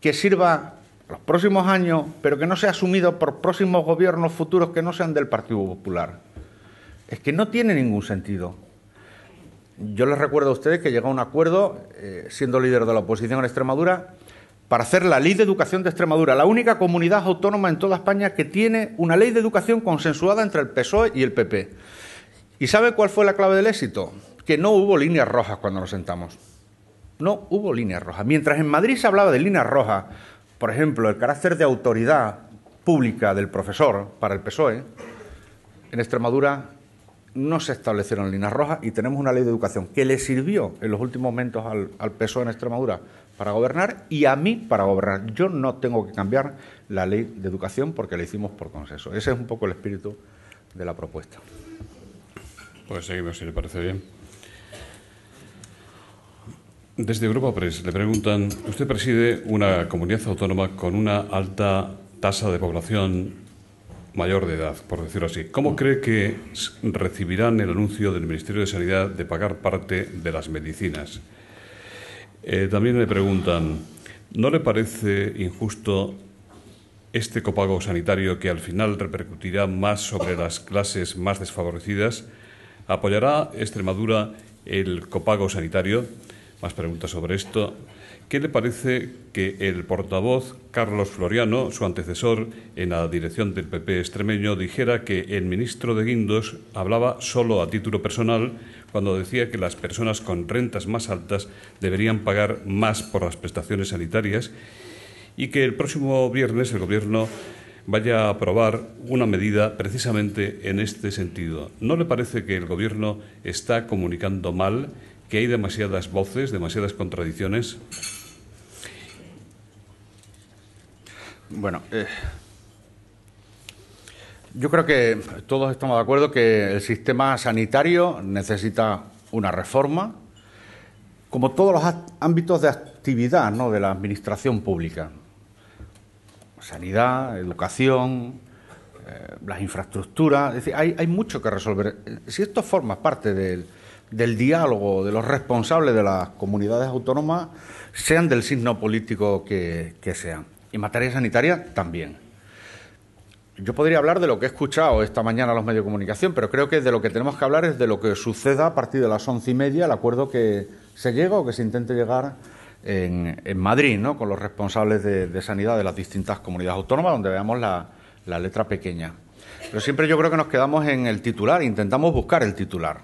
que sirva los próximos años, pero que no sea asumido por próximos gobiernos futuros que no sean del Partido Popular? Es que no tiene ningún sentido. Yo les recuerdo a ustedes que llegó a un acuerdo, eh, siendo líder de la oposición en Extremadura, para hacer la ley de educación de Extremadura, la única comunidad autónoma en toda España que tiene una ley de educación consensuada entre el PSOE y el PP. ¿Y sabe cuál fue la clave del éxito? Que no hubo líneas rojas cuando nos sentamos. No hubo líneas rojas. Mientras en Madrid se hablaba de líneas rojas, por ejemplo, el carácter de autoridad pública del profesor para el PSOE, en Extremadura no se establecieron líneas rojas y tenemos una ley de educación que le sirvió en los últimos momentos al, al PSOE en Extremadura para gobernar y a mí para gobernar. Yo no tengo que cambiar la ley de educación porque la hicimos por consenso. Ese es un poco el espíritu de la propuesta. Pues seguimos, si le parece bien. Desde Europa Press le preguntan, usted preside una comunidad autónoma con una alta tasa de población mayor de edad, por decirlo así. ¿Cómo mm. cree que recibirán el anuncio del Ministerio de Sanidad de pagar parte de las medicinas? Eh, también le preguntan, ¿no le parece injusto este copago sanitario que al final repercutirá más sobre las clases más desfavorecidas? ¿Apoyará Extremadura el copago sanitario? Más preguntas sobre esto. ¿Qué le parece que el portavoz Carlos Floriano, su antecesor en la dirección del PP extremeño, dijera que el ministro de Guindos hablaba solo a título personal cuando decía que las personas con rentas más altas deberían pagar más por las prestaciones sanitarias y que el próximo viernes el Gobierno vaya a aprobar una medida precisamente en este sentido. ¿No le parece que el Gobierno está comunicando mal, que hay demasiadas voces, demasiadas contradicciones? Bueno, eh, yo creo que todos estamos de acuerdo que el sistema sanitario necesita una reforma, como todos los ámbitos de actividad de la administración pública. Sanidad, educación, eh, las infraestructuras, es decir, hay, mucho que resolver. Si esto forma parte del, diálogo de los responsables de las comunidades autónomas, sean del signo político que, sean. Y materia sanitaria también yo podría hablar de lo que he escuchado esta mañana a los medios de comunicación, pero creo que de lo que tenemos que hablar es de lo que suceda a partir de las once y media, el acuerdo que se llega o que se intente llegar en, Madrid, ¿no? con los responsables de, sanidad de las distintas comunidades autónomas, donde veamos la, la letra pequeña. Pero siempre yo creo que nos quedamos en el titular, intentamos buscar el titular.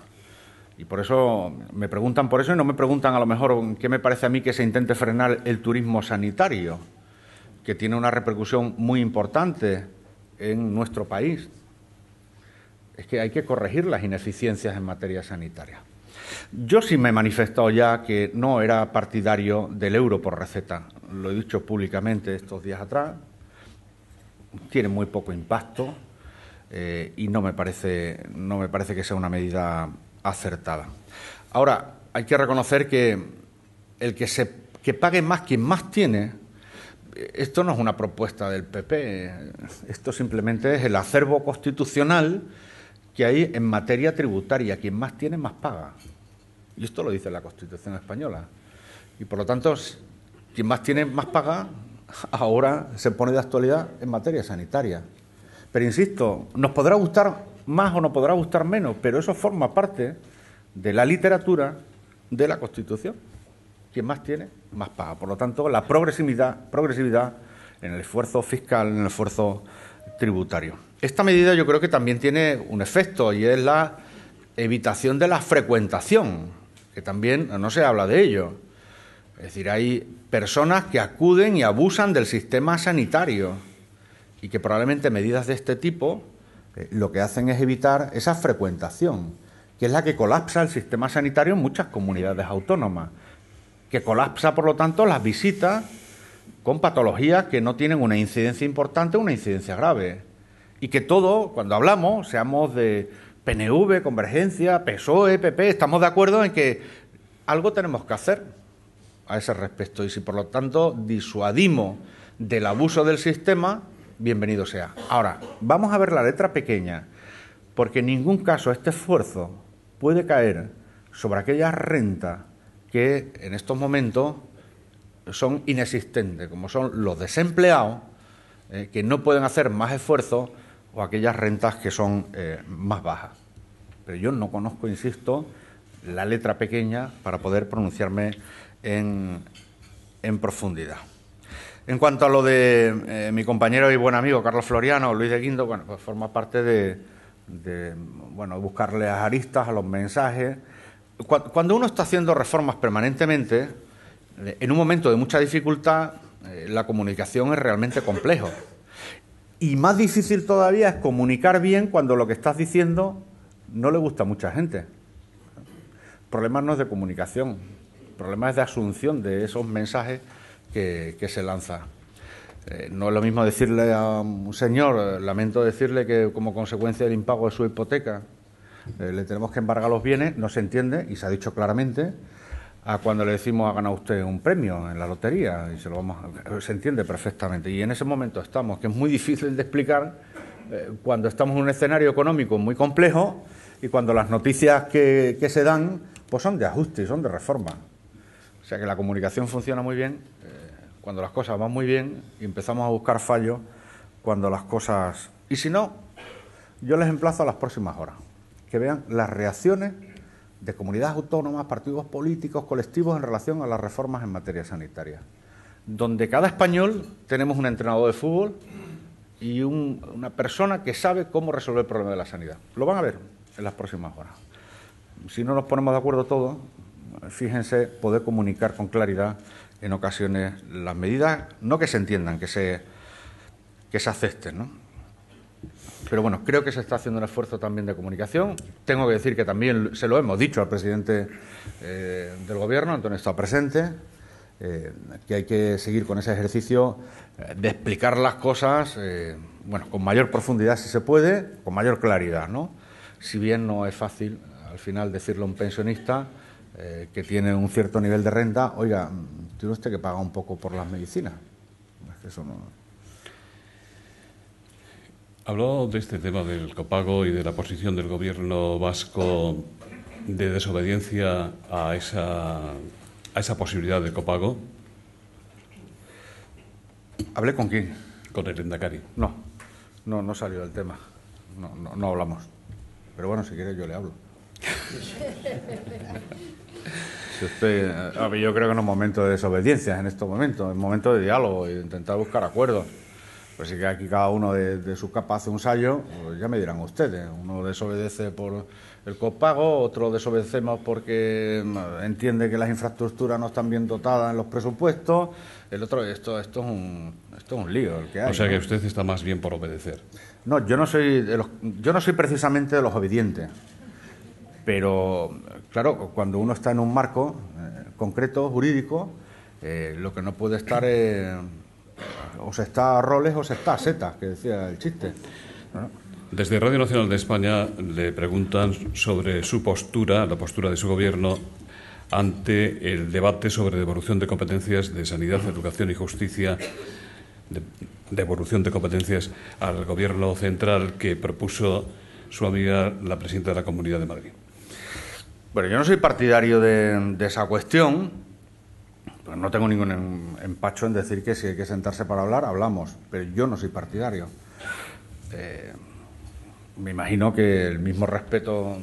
Y por eso me preguntan por eso y no me preguntan a lo mejor qué me parece a mí que se intente frenar el turismo sanitario, que tiene una repercusión muy importante en nuestro país. Es que hay que corregir las ineficiencias en materia sanitaria. Yo sí me he manifestado ya que no era partidario del euro por receta. Lo he dicho públicamente estos días atrás. Tiene muy poco impacto eh, y no me, parece, no me parece que sea una medida acertada. Ahora, hay que reconocer que el que, se, que pague más quien más tiene esto no es una propuesta del PP, esto simplemente es el acervo constitucional que hay en materia tributaria. Quien más tiene, más paga. Y esto lo dice la Constitución española. Y por lo tanto, quien más tiene, más paga, ahora se pone de actualidad en materia sanitaria. Pero insisto, nos podrá gustar más o nos podrá gustar menos, pero eso forma parte de la literatura de la Constitución. Quien más tiene, más paga. Por lo tanto, la progresividad, progresividad en el esfuerzo fiscal, en el esfuerzo tributario. Esta medida yo creo que también tiene un efecto y es la evitación de la frecuentación, que también no se habla de ello. Es decir, hay personas que acuden y abusan del sistema sanitario y que probablemente medidas de este tipo eh, lo que hacen es evitar esa frecuentación, que es la que colapsa el sistema sanitario en muchas comunidades autónomas que colapsa, por lo tanto, las visitas con patologías que no tienen una incidencia importante o una incidencia grave. Y que todo, cuando hablamos, seamos de PNV, Convergencia, PSOE, PP, estamos de acuerdo en que algo tenemos que hacer a ese respecto. Y si, por lo tanto, disuadimos del abuso del sistema, bienvenido sea. Ahora, vamos a ver la letra pequeña, porque en ningún caso este esfuerzo puede caer sobre aquella renta que en estos momentos son inexistentes, como son los desempleados, eh, que no pueden hacer más esfuerzo o aquellas rentas que son eh, más bajas. Pero yo no conozco, insisto, la letra pequeña para poder pronunciarme en, profundidad. En cuanto a lo de eh, mi compañero y buen amigo Carlos Floriano, Luis de Guindo, bueno, pues forma parte de, de bueno, buscarle las aristas a los mensajes cuando uno está haciendo reformas permanentemente, eh, en un momento de mucha dificultad, eh, la comunicación es realmente complejo. Y más difícil todavía es comunicar bien cuando lo que estás diciendo no le gusta a mucha gente. El problema no es de comunicación, el problema es de asunción de esos mensajes que, se lanzan. Eh, no es lo mismo decirle a un señor, lamento decirle que como consecuencia del impago de su hipoteca, eh, le tenemos que embargar los bienes, no se entiende y se ha dicho claramente a cuando le decimos ha ganado usted un premio en la lotería y se lo vamos eh, se entiende perfectamente y en ese momento estamos que es muy difícil de explicar eh, cuando estamos en un escenario económico muy complejo y cuando las noticias que, se dan pues son de ajuste y son de reforma o sea que la comunicación funciona muy bien cuando las cosas van muy bien y empezamos a buscar fallos cuando las cosas y si no yo les emplazo a las próximas horas que vean las reacciones de comunidades autónomas, partidos políticos, colectivos en relación a las reformas en materia sanitaria. Donde cada español tenemos un entrenador de fútbol y una persona que sabe cómo resolver el problema de la sanidad. Lo van a ver en las próximas horas. Si no nos ponemos de acuerdo todos, fíjense, poder comunicar con claridad en ocasiones las medidas, no que se entiendan, que se, que se acepten. ¿no? Pero bueno, creo que se está haciendo un esfuerzo también de comunicación. Tengo que decir que también se lo hemos dicho al presidente eh, del Gobierno, Antonio está presente, eh, que hay que seguir con ese ejercicio eh, de explicar las cosas, bueno, con mayor profundidad si se puede, con mayor claridad, ¿no? Si bien no es fácil al final decirle a un pensionista que tiene un cierto nivel de renta, oiga, tiene usted que paga un poco por las medicinas. Es que eso no Habló de este tema del copago y de la posición del gobierno vasco de desobediencia a esa, a esa posibilidad de copago. ¿Hablé con quién? Con el Endacari. No, no, no salió el tema. No, no, no hablamos. Pero bueno, si quiere yo le hablo. yo creo que no es momento de desobediencia en estos momentos, es momento de diálogo y de intentar buscar acuerdos. Pues sí que aquí cada uno de, de su capa hace un sallo, pues ya me dirán ustedes. Uno desobedece por el copago, otro desobedecemos porque entiende que las infraestructuras no están bien dotadas en los presupuestos, el otro, esto, esto, es, un, esto es un lío el que hay. O sea que usted está más bien por obedecer. No, yo no soy, yo no soy precisamente de los obedientes. Pero, claro, cuando uno está en un marco eh, concreto, jurídico, eh, lo que no puede estar es o se está roles o se está a setas, que decía el chiste. Desde Radio Nacional de España le preguntan sobre su postura, la postura de su gobierno ante el debate sobre devolución de competencias de sanidad, educación y justicia, de, devolución de competencias al gobierno central que propuso su amiga la presidenta de la Comunidad de Madrid. Bueno, yo no soy partidario de esa cuestión, no tengo ningún em, empacho en decir que si hay que sentarse para hablar, hablamos. Pero yo no soy partidario. Eh, me imagino que el mismo respeto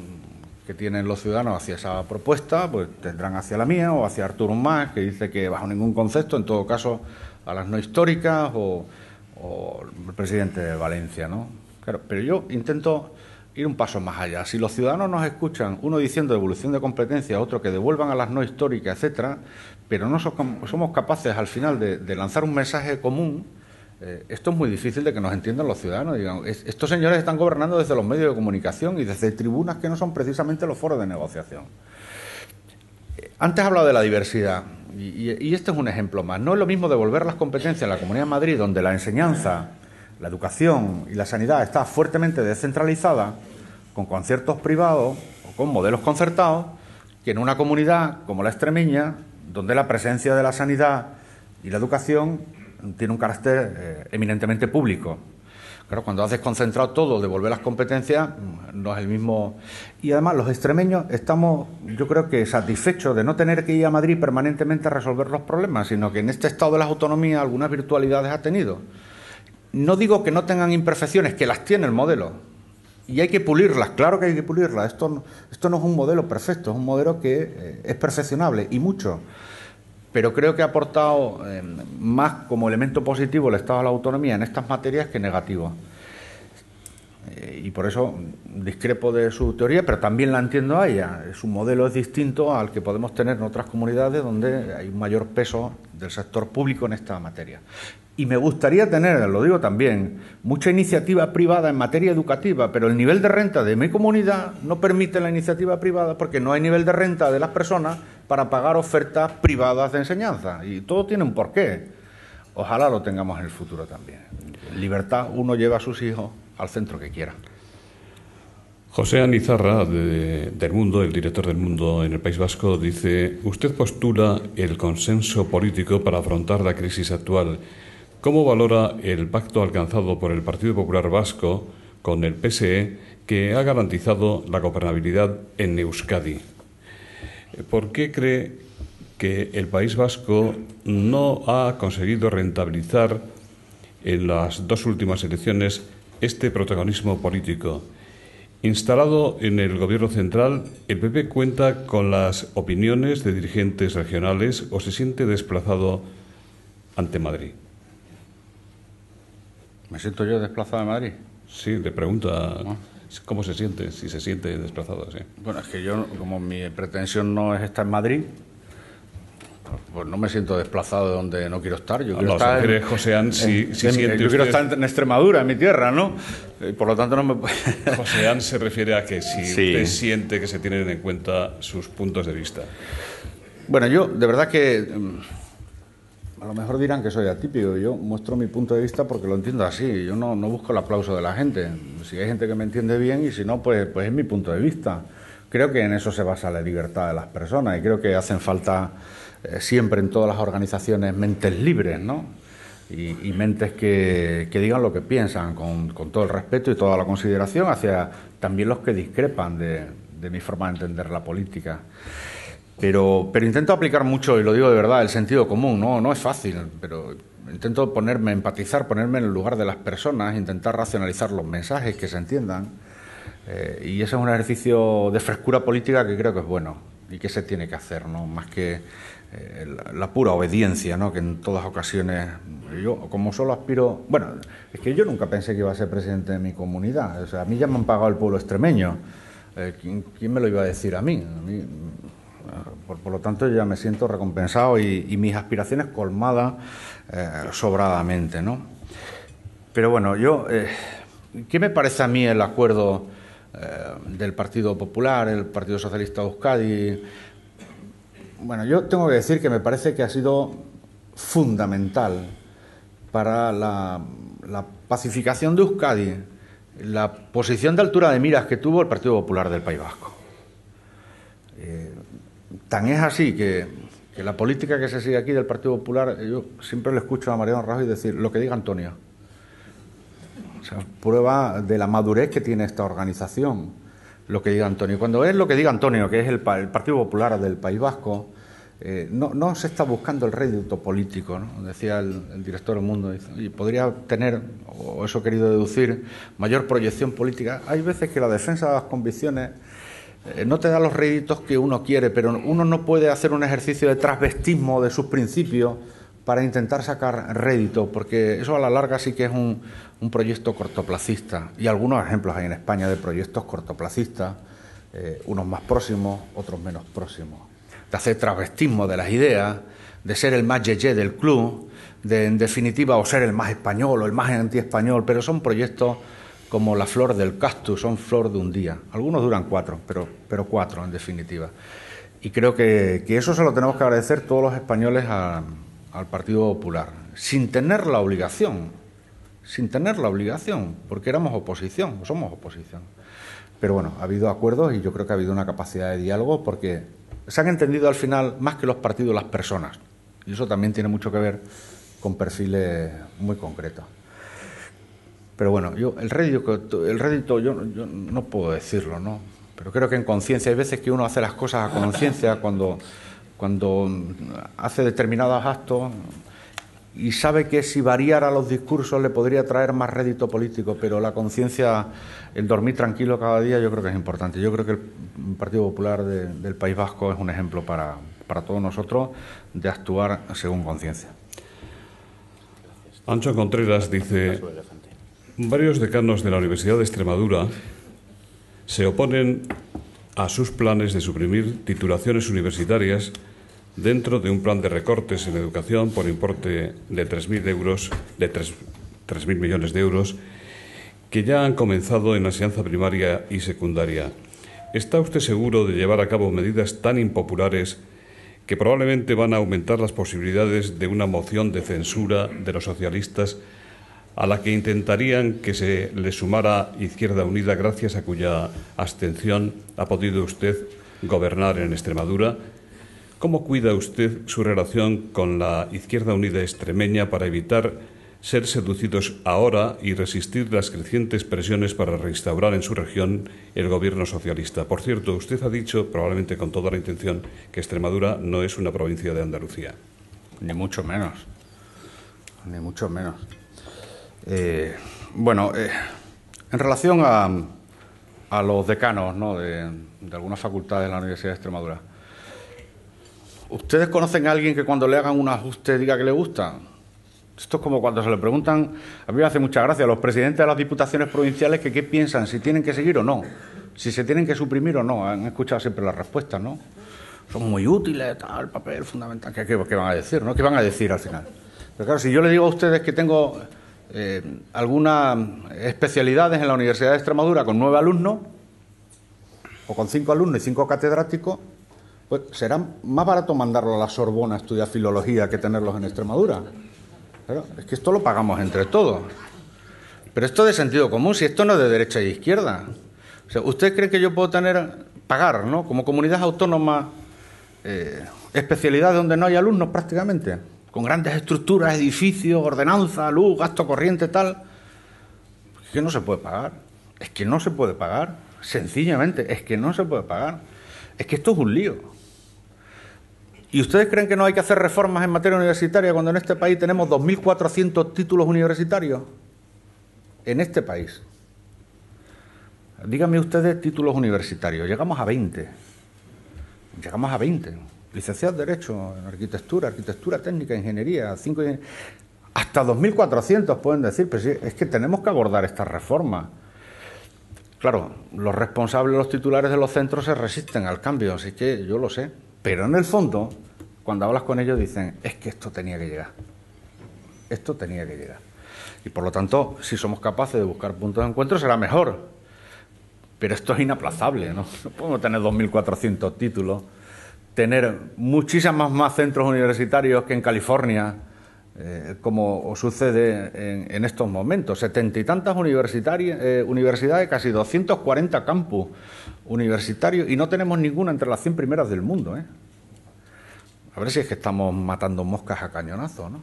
que tienen los ciudadanos hacia esa propuesta, pues tendrán hacia la mía o hacia Arturo Más, que dice que bajo ningún concepto, en todo caso, a las no históricas o, o el presidente de Valencia, ¿no? pero yo intento ir un paso más allá. Si los ciudadanos nos escuchan, uno diciendo devolución de competencias, otro que devuelvan a las no históricas, etcétera, pero no somos capaces al final de, lanzar un mensaje común, eh, esto es muy difícil de que nos entiendan los ciudadanos. estos señores están gobernando desde los medios de comunicación y desde tribunas que no son precisamente los foros de negociación. Eh, antes he hablado de la diversidad y, este es un ejemplo más. No es lo mismo devolver las competencias a la Comunidad de Madrid, donde la enseñanza, la educación y la sanidad está fuertemente descentralizada, con conciertos privados o con modelos concertados, que en una comunidad como la extremeña, donde la presencia de la sanidad y la educación tiene un carácter eh, eminentemente público. Claro, cuando haces desconcentrado todo, devolver las competencias, mm, no es el mismo. Y además, los extremeños estamos, yo creo que satisfechos de no tener que ir a Madrid permanentemente a resolver los problemas, sino que en este estado de las autonomías algunas virtualidades ha tenido. No digo que no tengan imperfecciones, que las tiene el modelo, y hay que pulirlas, claro que hay que pulirlas. Esto, esto no es un modelo perfecto, es un modelo que eh, es perfeccionable y mucho. Pero creo que ha aportado eh, más como elemento positivo el Estado de la autonomía en estas materias que negativo. Eh, y por eso discrepo de su teoría, pero también la entiendo a ella. Su modelo es distinto al que podemos tener en otras comunidades donde hay un mayor peso del sector público en esta materia. Y me gustaría tener, lo digo también, mucha iniciativa privada en materia educativa, pero el nivel de renta de mi comunidad no permite la iniciativa privada porque no hay nivel de renta de las personas para pagar ofertas privadas de enseñanza. Y todo tiene un porqué. Ojalá lo tengamos en el futuro también. libertad, uno lleva a sus hijos al centro que quiera. José Anizarra, del Mundo, el director del Mundo en el País Vasco, dice, usted postula el consenso político para afrontar la crisis actual. ¿Cómo valora el pacto alcanzado por el Partido Popular Vasco con el PSE que ha garantizado la gobernabilidad en Euskadi? ¿Por qué cree que el País Vasco no ha conseguido rentabilizar en las dos últimas elecciones este protagonismo político. Instalado en el Gobierno central, el PP cuenta con las opiniones de dirigentes regionales o se siente desplazado ante Madrid. ¿Me siento yo desplazado de Madrid? Sí, le pregunta ah. cómo se siente, si se siente desplazado. Sí. Bueno, es que yo, como mi pretensión no es estar en Madrid, pues no me siento desplazado de donde no quiero estar. Yo quiero estar. En, José si, yo quiero estar en, Extremadura, en mi tierra, ¿no? Eh, por lo tanto no me. José Ann se refiere a que si usted siente que se tienen en cuenta sus puntos de vista. Bueno, yo de verdad que. Mm, a lo mejor dirán que soy atípico. Yo muestro mi punto de vista porque lo entiendo así. Yo no, no busco el aplauso de la gente. Si hay gente que me entiende bien y si no, pues, pues es mi punto de vista. Creo que en eso se basa la libertad de las personas y creo que hacen falta eh, siempre en todas las organizaciones mentes libres, ¿no? Y, mentes que, digan lo que piensan, con, todo el respeto y toda la consideración hacia también los que discrepan de, mi forma de entender la política. Pero, pero, intento aplicar mucho, y lo digo de verdad, el sentido común, ¿no? No es fácil, pero intento ponerme, empatizar, ponerme en el lugar de las personas, intentar racionalizar los mensajes que se entiendan. Eh, y ese es un ejercicio de frescura política que creo que es bueno y que se tiene que hacer, ¿no? Más que eh, la, pura obediencia, ¿no? que en todas ocasiones yo como solo aspiro, bueno, es que yo nunca pensé que iba a ser presidente de mi comunidad, o sea, a mí ya me han pagado el pueblo extremeño, eh, ¿quién, me lo iba a decir a mí? por, lo tanto, ya me siento recompensado y, mis aspiraciones colmadas eh, sobradamente, ¿no? Pero bueno, yo, ¿qué me parece a mí el acuerdo del Partido Popular, el Partido Socialista de Euskadi, bueno, yo tengo que decir que me parece que ha sido fundamental para la, pacificación de Euskadi la posición de altura de miras que tuvo el Partido Popular del País Vasco. Eh, tan es así que, la política que se sigue aquí del Partido Popular, yo siempre le escucho a Mariano Rajoy decir lo que diga Antonio. O sea, prueba de la madurez que tiene esta organización, lo que diga Antonio. Cuando es lo que diga Antonio, que es el Partido Popular del País Vasco, eh, no, se está buscando el rédito político, decía el, director del Mundo, y podría tener, o eso he querido deducir, mayor proyección política. Hay veces que la defensa de las convicciones eh, no te da los réditos que uno quiere, pero uno no puede hacer un ejercicio de transvestismo de sus principios para intentar sacar rédito, porque eso a la larga sí que es un, proyecto cortoplacista. Y algunos ejemplos hay en España de proyectos cortoplacistas, eh, unos más próximos, otros menos próximos hacer travestismo de las ideas, de ser el más yeye del club, de en definitiva o ser el más español o el más anti-español, pero son proyectos como la flor del cactus, son flor de un día. Algunos duran cuatro, pero, pero cuatro en definitiva. Y creo que, eso se lo tenemos que agradecer todos los españoles al Partido Popular, sin tener la obligación, sin tener la obligación, porque éramos oposición, somos oposición. Pero bueno, ha habido acuerdos y yo creo que ha habido una capacidad de diálogo porque se han entendido al final más que los partidos las personas. Y eso también tiene mucho que ver con perfiles muy concretos. Pero bueno, yo el rédito, el rédito yo, no puedo decirlo, ¿no? Pero creo que en conciencia, hay veces que uno hace las cosas a conciencia cuando, cuando hace determinados actos y sabe que si variara los discursos le podría traer más rédito político, pero la conciencia, el dormir tranquilo cada día yo creo que es importante. Yo creo que el Partido Popular del País Vasco es un ejemplo para, para todos nosotros de actuar según conciencia. Ancho Contreras dice, varios decanos de la Universidad de Extremadura se oponen a sus planes de suprimir titulaciones universitarias dentro de un plan de recortes en educación por importe de 3.000 euros, de millones de euros, que ya han comenzado en la enseñanza primaria y secundaria. ¿Está usted seguro de llevar a cabo medidas tan impopulares que probablemente van a aumentar las posibilidades de una moción de censura de los socialistas a la que intentarían que se le sumara Izquierda Unida gracias a cuya abstención ha podido usted gobernar en Extremadura? ¿Cómo cuida usted su relación con la Izquierda Unida extremeña para evitar ser seducidos ahora y resistir las crecientes presiones para reinstaurar en su región el gobierno socialista? Por cierto, usted ha dicho, probablemente con toda la intención, que Extremadura no es una provincia de Andalucía. Ni mucho menos. Ni mucho menos. Eh, bueno, eh, en relación a, a, los decanos ¿no? de, de algunas facultades de la Universidad de Extremadura, ¿Ustedes conocen a alguien que cuando le hagan un ajuste diga que le gusta? Esto es como cuando se le preguntan, a mí me hace mucha gracia, los presidentes de las diputaciones provinciales que qué piensan, si tienen que seguir o no, si se tienen que suprimir o no. Han escuchado siempre las respuestas, ¿no? Son muy útiles, tal, papel fundamental. ¿Qué, van a decir, no? ¿Qué van a decir al final? Pero claro, si yo le digo a ustedes que tengo eh, algunas especialidades en la Universidad de Extremadura con nueve alumnos, o con cinco alumnos y cinco catedráticos, pues será más barato mandarlo a la Sorbona a estudiar filología que tenerlos en Extremadura. es que esto lo pagamos entre todos. Pero esto es de sentido común, si esto no es de derecha y e izquierda. O sea, ¿usted cree que yo puedo tener, pagar, ¿no? Como comunidad autónoma, eh, especialidades donde no hay alumnos prácticamente, con grandes estructuras, edificios, ordenanza, luz, gasto corriente, tal. Es que no se puede pagar. Es que no se puede pagar. Sencillamente, es que no se puede pagar. Es que esto es un lío. ¿Y ustedes creen que no hay que hacer reformas en materia universitaria cuando en este país tenemos 2.400 títulos universitarios? En este país. Díganme ustedes títulos universitarios. Llegamos a 20. Llegamos a 20. Licenciados en Derecho, en Arquitectura, Arquitectura Técnica, Ingeniería, 5... hasta 2.400 pueden decir, pero es que tenemos que abordar esta reforma. Claro, los responsables, los titulares de los centros se resisten al cambio, así que yo lo sé. Pero en el fondo, cuando hablas con ellos, dicen, es que esto tenía que llegar. Esto tenía que llegar. Y por lo tanto, si somos capaces de buscar puntos de encuentro, será mejor. Pero esto es inaplazable, ¿no? No podemos tener 2.400 títulos, tener muchísimos más centros universitarios que en California, eh, como sucede en, estos momentos. Setenta y tantas eh, universidades, casi 240 campus. Universitario y no tenemos ninguna entre las 100 primeras del mundo. ¿eh? A ver si es que estamos matando moscas a cañonazo, ¿no?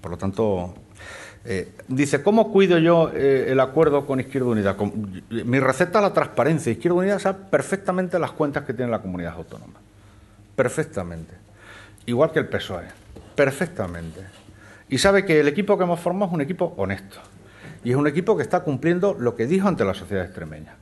Por lo tanto, eh, dice, ¿cómo cuido yo eh, el acuerdo con Izquierda Unida? mi receta es la transparencia. Izquierda Unida sabe perfectamente las cuentas que tiene la comunidad autónoma. Perfectamente. Igual que el PSOE. Perfectamente. Y sabe que el equipo que hemos formado es un equipo honesto. Y es un equipo que está cumpliendo lo que dijo ante la sociedad extremeña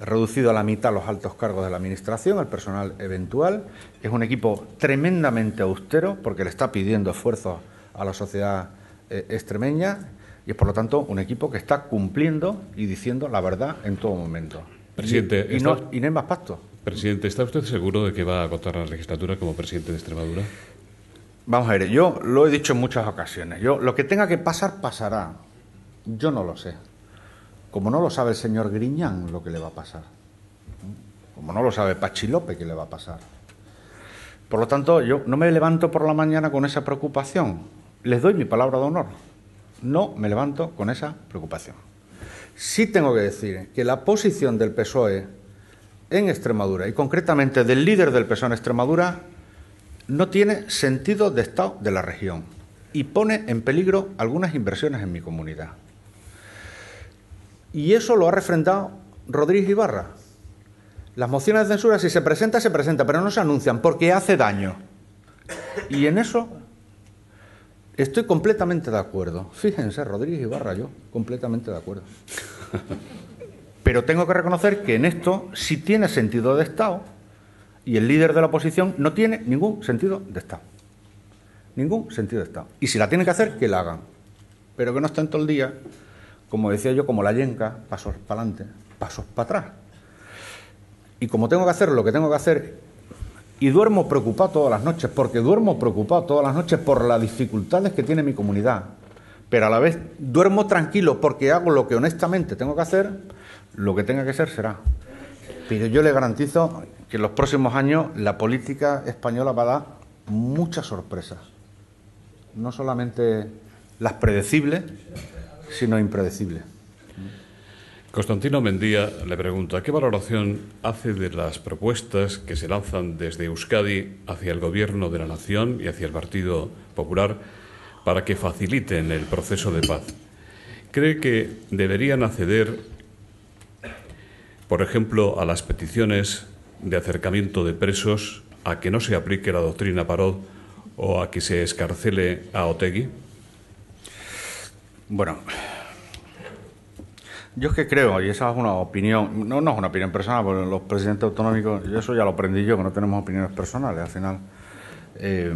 reducido a la mitad los altos cargos de la Administración, el personal eventual. Es un equipo tremendamente austero porque le está pidiendo esfuerzos a la sociedad eh, extremeña y es, por lo tanto, un equipo que está cumpliendo y diciendo la verdad en todo momento. Presidente, y, no, más pactos. Presidente, ¿está usted seguro de que va a acotar la legislatura como presidente de Extremadura? Vamos a ver, yo lo he dicho en muchas ocasiones. Yo lo que tenga que pasar pasará. Yo no lo sé. Como no lo sabe el señor Griñán lo que le va a pasar. Como no lo sabe Pachilope que le va a pasar. Por lo tanto, yo no me levanto por la mañana con esa preocupación. Les doy mi palabra de honor. No me levanto con esa preocupación. Sí tengo que decir que la posición del PSOE en Extremadura y concretamente del líder del PSOE en Extremadura no tiene sentido de Estado de la región y pone en peligro algunas inversiones en mi comunidad. Y eso lo ha refrendado Rodríguez Ibarra. Las mociones de censura, si se presenta, se presenta, pero no se anuncian porque hace daño. Y en eso estoy completamente de acuerdo. Fíjense, Rodríguez Ibarra, yo, completamente de acuerdo. Pero tengo que reconocer que en esto si tiene sentido de Estado y el líder de la oposición no tiene ningún sentido de Estado. Ningún sentido de Estado. Y si la tiene que hacer, que la hagan. Pero que no estén todo el día como decía yo, como la yenca, pasos para adelante, pasos para atrás. Y como tengo que hacer lo que tengo que hacer, y duermo preocupado todas las noches, porque duermo preocupado todas las noches por las dificultades que tiene mi comunidad, pero a la vez duermo tranquilo porque hago lo que honestamente tengo que hacer, lo que tenga que ser será. Pero yo le garantizo que en los próximos años la política española va a dar muchas sorpresas, no solamente las predecibles, sino impredecible. Constantino Mendía le pregunta, ¿qué valoración hace de las propuestas que se lanzan desde Euskadi hacia el Gobierno de la Nación y hacia el Partido Popular para que faciliten el proceso de paz? ¿Cree que deberían acceder, por ejemplo, a las peticiones de acercamiento de presos, a que no se aplique la doctrina Parod o a que se escarcele a Otegui? Bueno, yo es que creo, y esa es una opinión, no, no es una opinión personal, porque los presidentes autonómicos, eso ya lo aprendí yo, que no tenemos opiniones personales al final. Eh,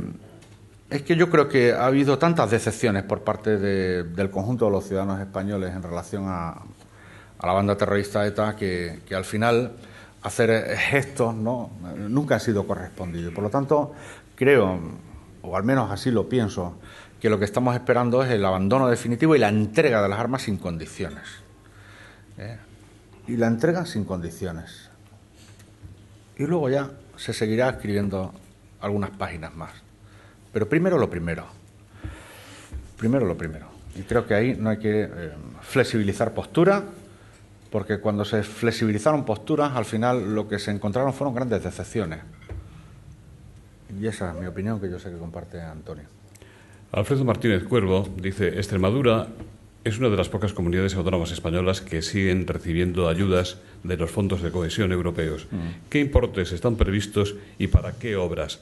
es que yo creo que ha habido tantas decepciones por parte del conjunto de los ciudadanos españoles en relación a, la banda terrorista ETA que, al final hacer gestos ¿no? nunca ha sido correspondidos. Por lo tanto, creo, o al menos así lo pienso, que lo que estamos esperando es el abandono definitivo y la entrega de las armas sin condiciones. ¿eh? Y la entrega sin condiciones. Y luego ya se seguirá escribiendo algunas páginas más. Pero primero lo primero. Primero lo primero. Y creo que ahí no hay que eh, flexibilizar postura, porque cuando se flexibilizaron posturas, al final lo que se encontraron fueron grandes decepciones. Y esa es mi opinión que yo sé que comparte Antonio. Alfredo Martínez Cuervo dice, Extremadura es una de las pocas comunidades autónomas españolas que siguen recibiendo ayudas de los fondos de cohesión europeos. Mm. ¿Qué importes están previstos y para qué obras?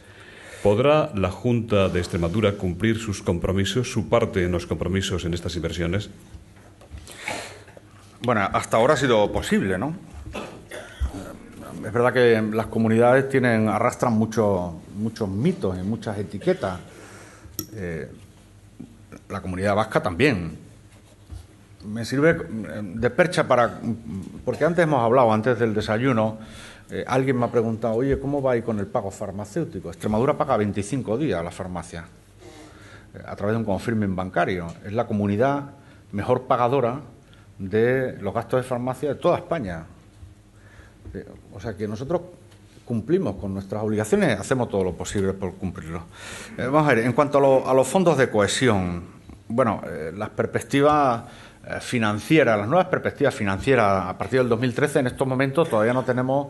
¿Podrá la Junta de Extremadura cumplir sus compromisos, su parte en los compromisos en estas inversiones? Bueno, hasta ahora ha sido posible, ¿no? Es verdad que las comunidades tienen, arrastran muchos, muchos mitos y muchas etiquetas. Eh, la comunidad vasca también. Me sirve eh, de percha para, porque antes hemos hablado, antes del desayuno, eh, alguien me ha preguntado, oye, ¿cómo va ahí con el pago farmacéutico? Extremadura paga 25 días a la farmacia eh, a través de un confirmen bancario. Es la comunidad mejor pagadora de los gastos de farmacia de toda España. o sea que nosotros cumplimos con nuestras obligaciones, hacemos todo lo posible por cumplirlo. vamos a ver, en cuanto a los fondos de cohesión, bueno, eh, las perspectivas eh, financieras, las nuevas perspectivas financieras a partir del 2013, en estos momentos todavía no tenemos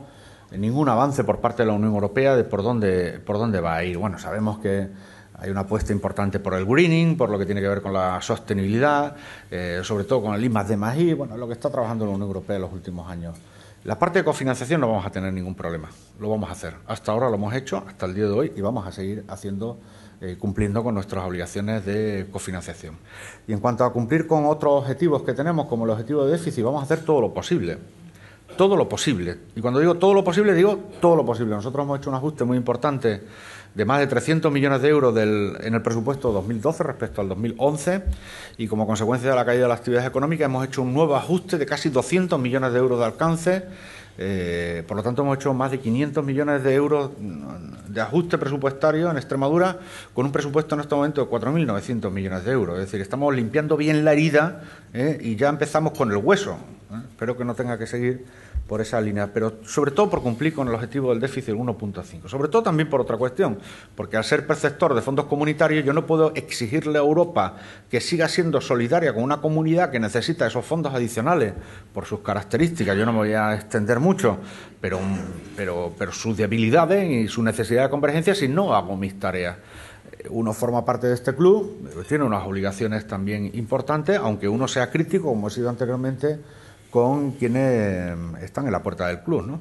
ningún avance por parte de la Unión Europea de por dónde, por dónde va a ir. Bueno, sabemos que hay una apuesta importante por el greening, por lo que tiene que ver con la sostenibilidad, eh, sobre todo con el I de Magí, bueno, lo que está trabajando la Unión Europea en los últimos años. La parte de cofinanciación no vamos a tener ningún problema, lo vamos a hacer. Hasta ahora lo hemos hecho, hasta el día de hoy, y vamos a seguir haciendo eh, cumpliendo con nuestras obligaciones de cofinanciación. Y en cuanto a cumplir con otros objetivos que tenemos, como el objetivo de déficit, vamos a hacer todo lo posible. Todo lo posible. Y cuando digo todo lo posible, digo todo lo posible. Nosotros hemos hecho un ajuste muy importante de más de 300 millones de euros en el presupuesto 2012 respecto al 2011 y como consecuencia de la caída de las actividades económicas hemos hecho un nuevo ajuste de casi 200 millones de euros de alcance eh, por lo tanto, hemos hecho más de 500 millones de euros de ajuste presupuestario en Extremadura, con un presupuesto en este momento de 4.900 millones de euros. Es decir, estamos limpiando bien la herida ¿eh? y ya empezamos con el hueso. ¿eh? Espero que no tenga que seguir por esa línea, pero sobre todo por cumplir con el objetivo del déficit 1.5. Sobre todo también por otra cuestión, porque al ser perceptor de fondos comunitarios yo no puedo exigirle a Europa que siga siendo solidaria con una comunidad que necesita esos fondos adicionales por sus características. Yo no me voy a extender mucho, pero, pero, pero sus debilidades y su necesidad de convergencia si no hago mis tareas uno forma parte de este club, tiene unas obligaciones también importantes, aunque uno sea crítico, como he sido anteriormente, con quienes em, están en la puerta del club, ¿no?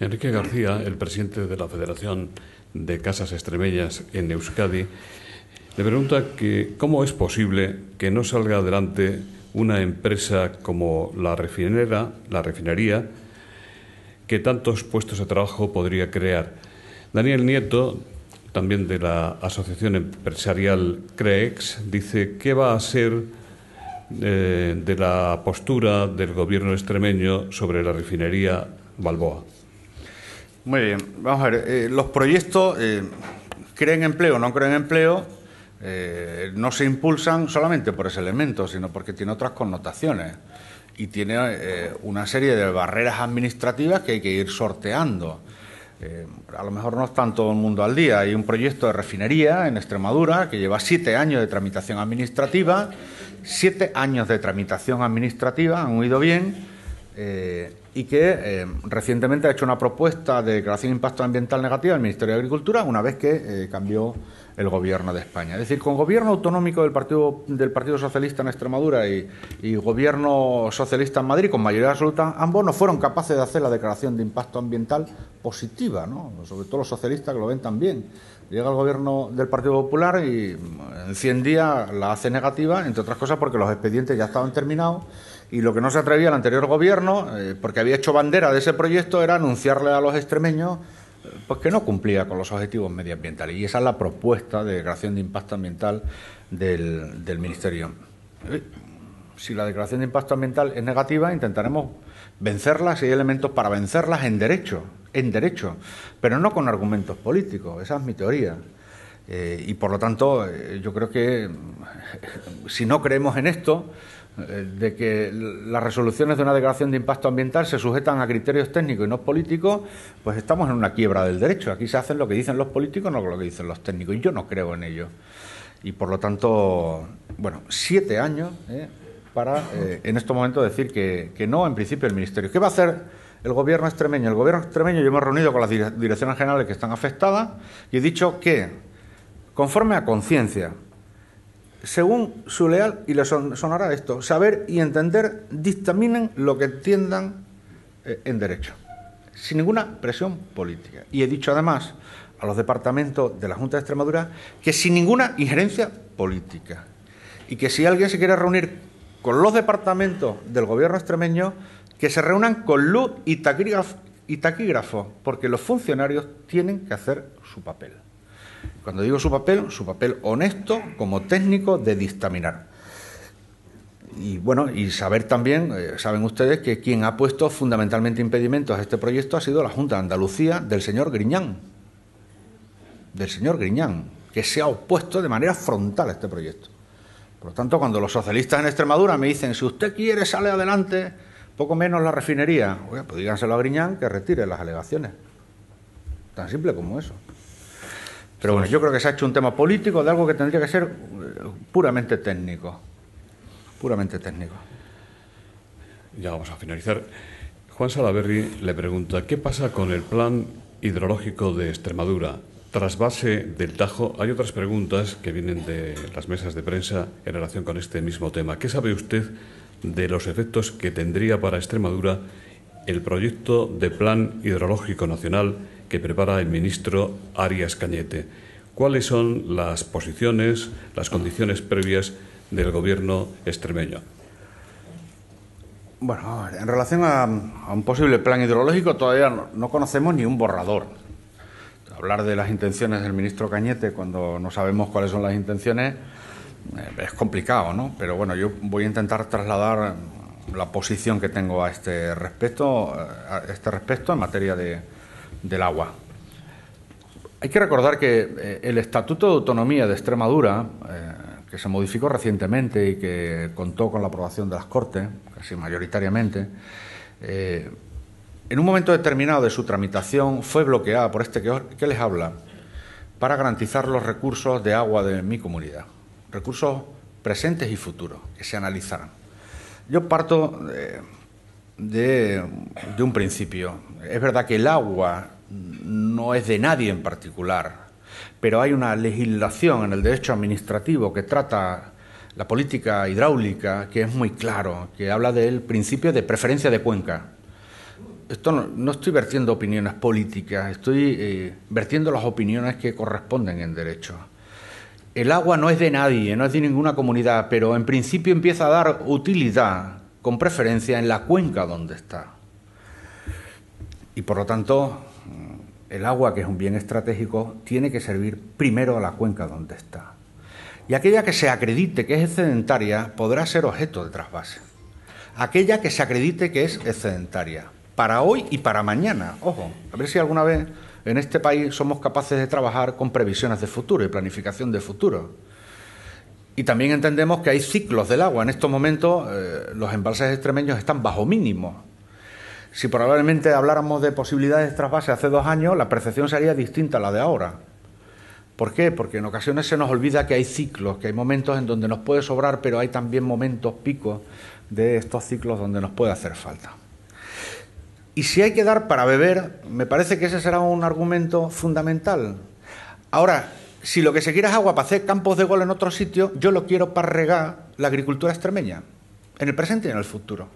Enrique García, el presidente de la Federación de Casas Extremeñas en Euskadi, le pregunta que cómo es posible que no salga adelante una empresa como la refinera, la refinería, que tantos puestos de trabajo podría crear. Daniel Nieto, también de la Asociación Empresarial CREEX, dice que va a ser eh, de la postura del gobierno extremeño sobre la refinería Balboa. Muy bien, vamos a ver, eh, los proyectos eh, creen empleo, o no creen empleo, no se impulsan solamente por ese elemento, sino porque tiene otras connotaciones y tiene una serie de barreras administrativas que hay que ir sorteando. a lo mejor no están todo el mundo al día. Hay un proyecto de refinería en Extremadura que lleva siete años de tramitación administrativa Siete años de tramitación administrativa han huido bien eh, y que eh, recientemente ha hecho una propuesta de declaración de impacto ambiental negativa al Ministerio de Agricultura una vez que eh, cambió el gobierno de España. Es decir, con gobierno autonómico del Partido, del Socialista en Extremadura y, gobierno socialista en Madrid, con mayoría absoluta, ambos no fueron capaces de hacer la declaración de impacto ambiental positiva, ¿no? sobre todo los socialistas que lo ven tan bien. Llega el gobierno del Partido Popular y mm, en 100 días la hace negativa, entre otras cosas porque los expedientes ya estaban terminados y lo que no se atrevía el anterior gobierno, eh, porque había hecho bandera de ese proyecto, era anunciarle a los extremeños eh, pues que no cumplía con los objetivos medioambientales. Y esa es la propuesta de declaración de impacto ambiental del, Ministerio. Eh, si la declaración de impacto ambiental es negativa, intentaremos vencerlas si hay elementos para vencerlas en derecho, en derecho, pero no con argumentos políticos. Esa es mi teoría. y por lo tanto, yo creo que si no creemos en esto, eh, de que las resoluciones de una declaración de impacto ambiental se sujetan a criterios técnicos y no políticos, pues estamos en una quiebra del derecho. Aquí se hacen lo que dicen los políticos, no lo que dicen los técnicos, y yo no creo en ello. Y por lo tanto, bueno, siete años eh, para eh, en estos momentos decir que, que no, en principio, el Ministerio. ¿Qué va a hacer? el gobierno extremeño. El gobierno extremeño, yo me he reunido con las direcciones generales que están afectadas y he dicho que, conforme a conciencia, según su leal, y le sonará esto, saber y entender dictaminen lo que entiendan eh, en derecho, sin ninguna presión política. Y he dicho además a los departamentos de la Junta de Extremadura que sin ninguna injerencia política, y que si alguien se quiere reunir con los departamentos del gobierno extremeño, que se reúnan con luz y y taquígrafo, porque los funcionarios tienen que hacer su papel. Cuando digo su papel, su papel honesto como técnico de dictaminar. Y bueno, y saber también, eh, saben ustedes que quien ha puesto fundamentalmente impedimentos a este proyecto ha sido la Junta de Andalucía del señor Griñán. Del señor Griñán, que se ha opuesto de manera frontal a este proyecto. Por lo tanto, cuando los socialistas en Extremadura me dicen, si usted quiere, sale adelante, poco menos la refinería, pues díganselo a Griñán que retire las alegaciones. Tan simple como eso. Pero bueno, yo creo que se ha hecho un tema político de algo que tendría que ser eh, puramente técnico. Puramente técnico. Ya vamos a finalizar. Juan Salaverri le pregunta, ¿qué pasa con el plan hidrológico de Extremadura? Tras base del Tajo, hay otras preguntas que vienen de las mesas de prensa en relación con este mismo tema. ¿Qué sabe usted de los efectos que tendría para Extremadura el proyecto de plan hidrológico nacional que prepara el ministro Arias Cañete. ¿Cuáles son las posiciones, las condiciones previas del gobierno extremeño? Bueno, en relación a, un posible plan hidrológico todavía no, conocemos ni un borrador. Hablar de las intenciones del ministro Cañete cuando no sabemos cuáles son las intenciones eh, es complicado, ¿no? Pero bueno, yo voy a intentar trasladar la posición que tengo a este respecto, eh, a este respecto en materia de, del agua. Hay que recordar que eh, el Estatuto de Autonomía de Extremadura, eh, que se modificó recientemente y que contó con la aprobación de las Cortes, casi mayoritariamente, eh, en un momento determinado de su tramitación fue bloqueada por este que, les habla para garantizar los recursos de agua de mi comunidad, recursos presentes y futuros que se analizarán. Yo parto de, un principio. Es verdad que el agua no es de nadie en particular, pero hay una legislación en el derecho administrativo que trata la política hidráulica que es muy claro, que habla del principio de preferencia de cuenca. Esto no, estoy vertiendo opiniones políticas, estoy eh, vertiendo las opiniones que corresponden en derecho. El agua no es de nadie, no es de ninguna comunidad, pero en principio empieza a dar utilidad con preferencia en la cuenca donde está. Y por lo tanto, el agua, que es un bien estratégico, tiene que servir primero a la cuenca donde está. Y aquella que se acredite que es excedentaria podrá ser objeto de trasvase. Aquella que se acredite que es excedentaria. Para hoy y para mañana. Ojo, a ver si alguna vez en este país somos capaces de trabajar con previsiones de futuro y planificación de futuro. Y también entendemos que hay ciclos del agua. En estos momentos eh, los embalses extremeños están bajo mínimo si probablemente habláramos de posibilidades de trasvase hace dos años, la percepción sería distinta a la de ahora. ¿Por qué? Porque en ocasiones se nos olvida que hay ciclos, que hay momentos en donde nos puede sobrar, pero hay también momentos picos de estos ciclos donde nos puede hacer falta. Y si hay que dar para beber, me parece que ese será un argumento fundamental. Ahora, si lo que se quiere es agua para hacer campos de gol en otro sitio, yo lo quiero para regar la agricultura extremeña, en el presente y en el futuro.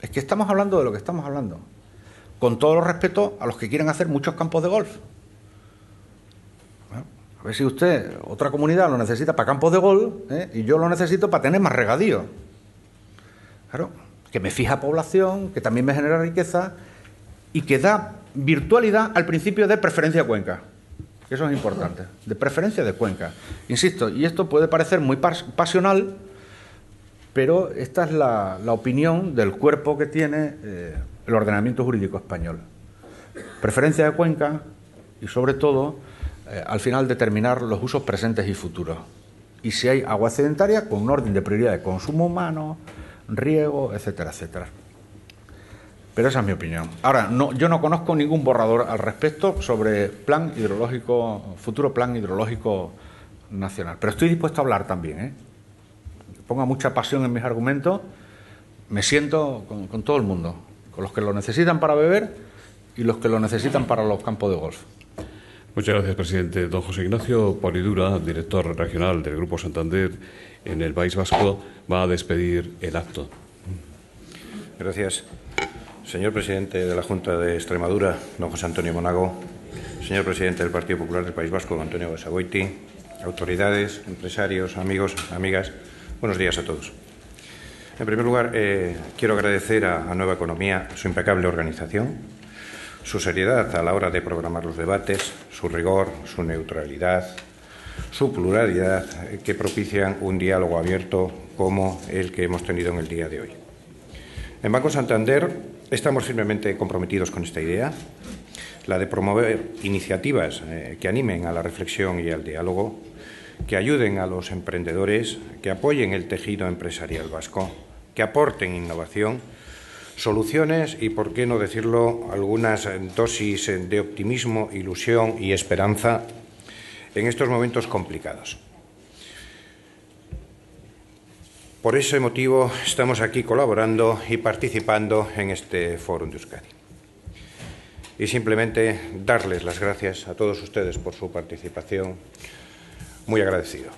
Es que estamos hablando de lo que estamos hablando. Con todo el respeto a los que quieren hacer muchos campos de golf. A ver si usted, otra comunidad, lo necesita para campos de golf ¿eh? y yo lo necesito para tener más regadío. Claro, que me fija población, que también me genera riqueza y que da virtualidad al principio de preferencia de cuenca. Eso es importante, de preferencia de cuenca. Insisto, y esto puede parecer muy pasional, pero esta es la, opinión del cuerpo que tiene eh, el ordenamiento jurídico español. Preferencia de cuenca y sobre todo, eh, al final, determinar los usos presentes y futuros. Y si hay agua sedentaria, con un orden de prioridad de consumo humano, riego, etcétera, etcétera. Pero esa es mi opinión. Ahora, yo no conozco ningún borrador al respecto sobre plan hidrológico, futuro plan hidrológico nacional. Pero estoy dispuesto a hablar también, ¿eh? ponga mucha pasión en mis argumentos, me siento con, todo el mundo, con los que lo necesitan para beber y los que lo necesitan para los campos de golf. Muchas gracias, presidente. Don José Ignacio Polidura, director regional del Grupo Santander en el País Vasco, va a despedir el acto. Gracias. Señor presidente de la Junta de Extremadura, don José Antonio Monago, señor presidente del Partido Popular del País Vasco, Antonio Basagoiti, autoridades, empresarios, amigos, amigas, Buenos días a todos. En primer lugar, eh, quiero agradecer a, a Nueva Economía su impecable organización, su seriedad a la hora de programar los debates, su rigor, su neutralidad, su pluralidad, eh, que propician un diálogo abierto como el que hemos tenido en el día de hoy. En Banco Santander estamos firmemente comprometidos con esta idea, la de promover iniciativas eh, que animen a la reflexión y al diálogo, que ayuden a los emprendedores, que apoyen el tejido empresarial vasco, que aporten innovación, soluciones y, por qué no decirlo, algunas eh, dosis eh, de optimismo, ilusión y esperanza en estos momentos complicados. Por ese motivo estamos aquí colaborando y participando en este Fórum de Euskadi. Y simplemente darles las gracias a todos ustedes por su participación, muy agradecido.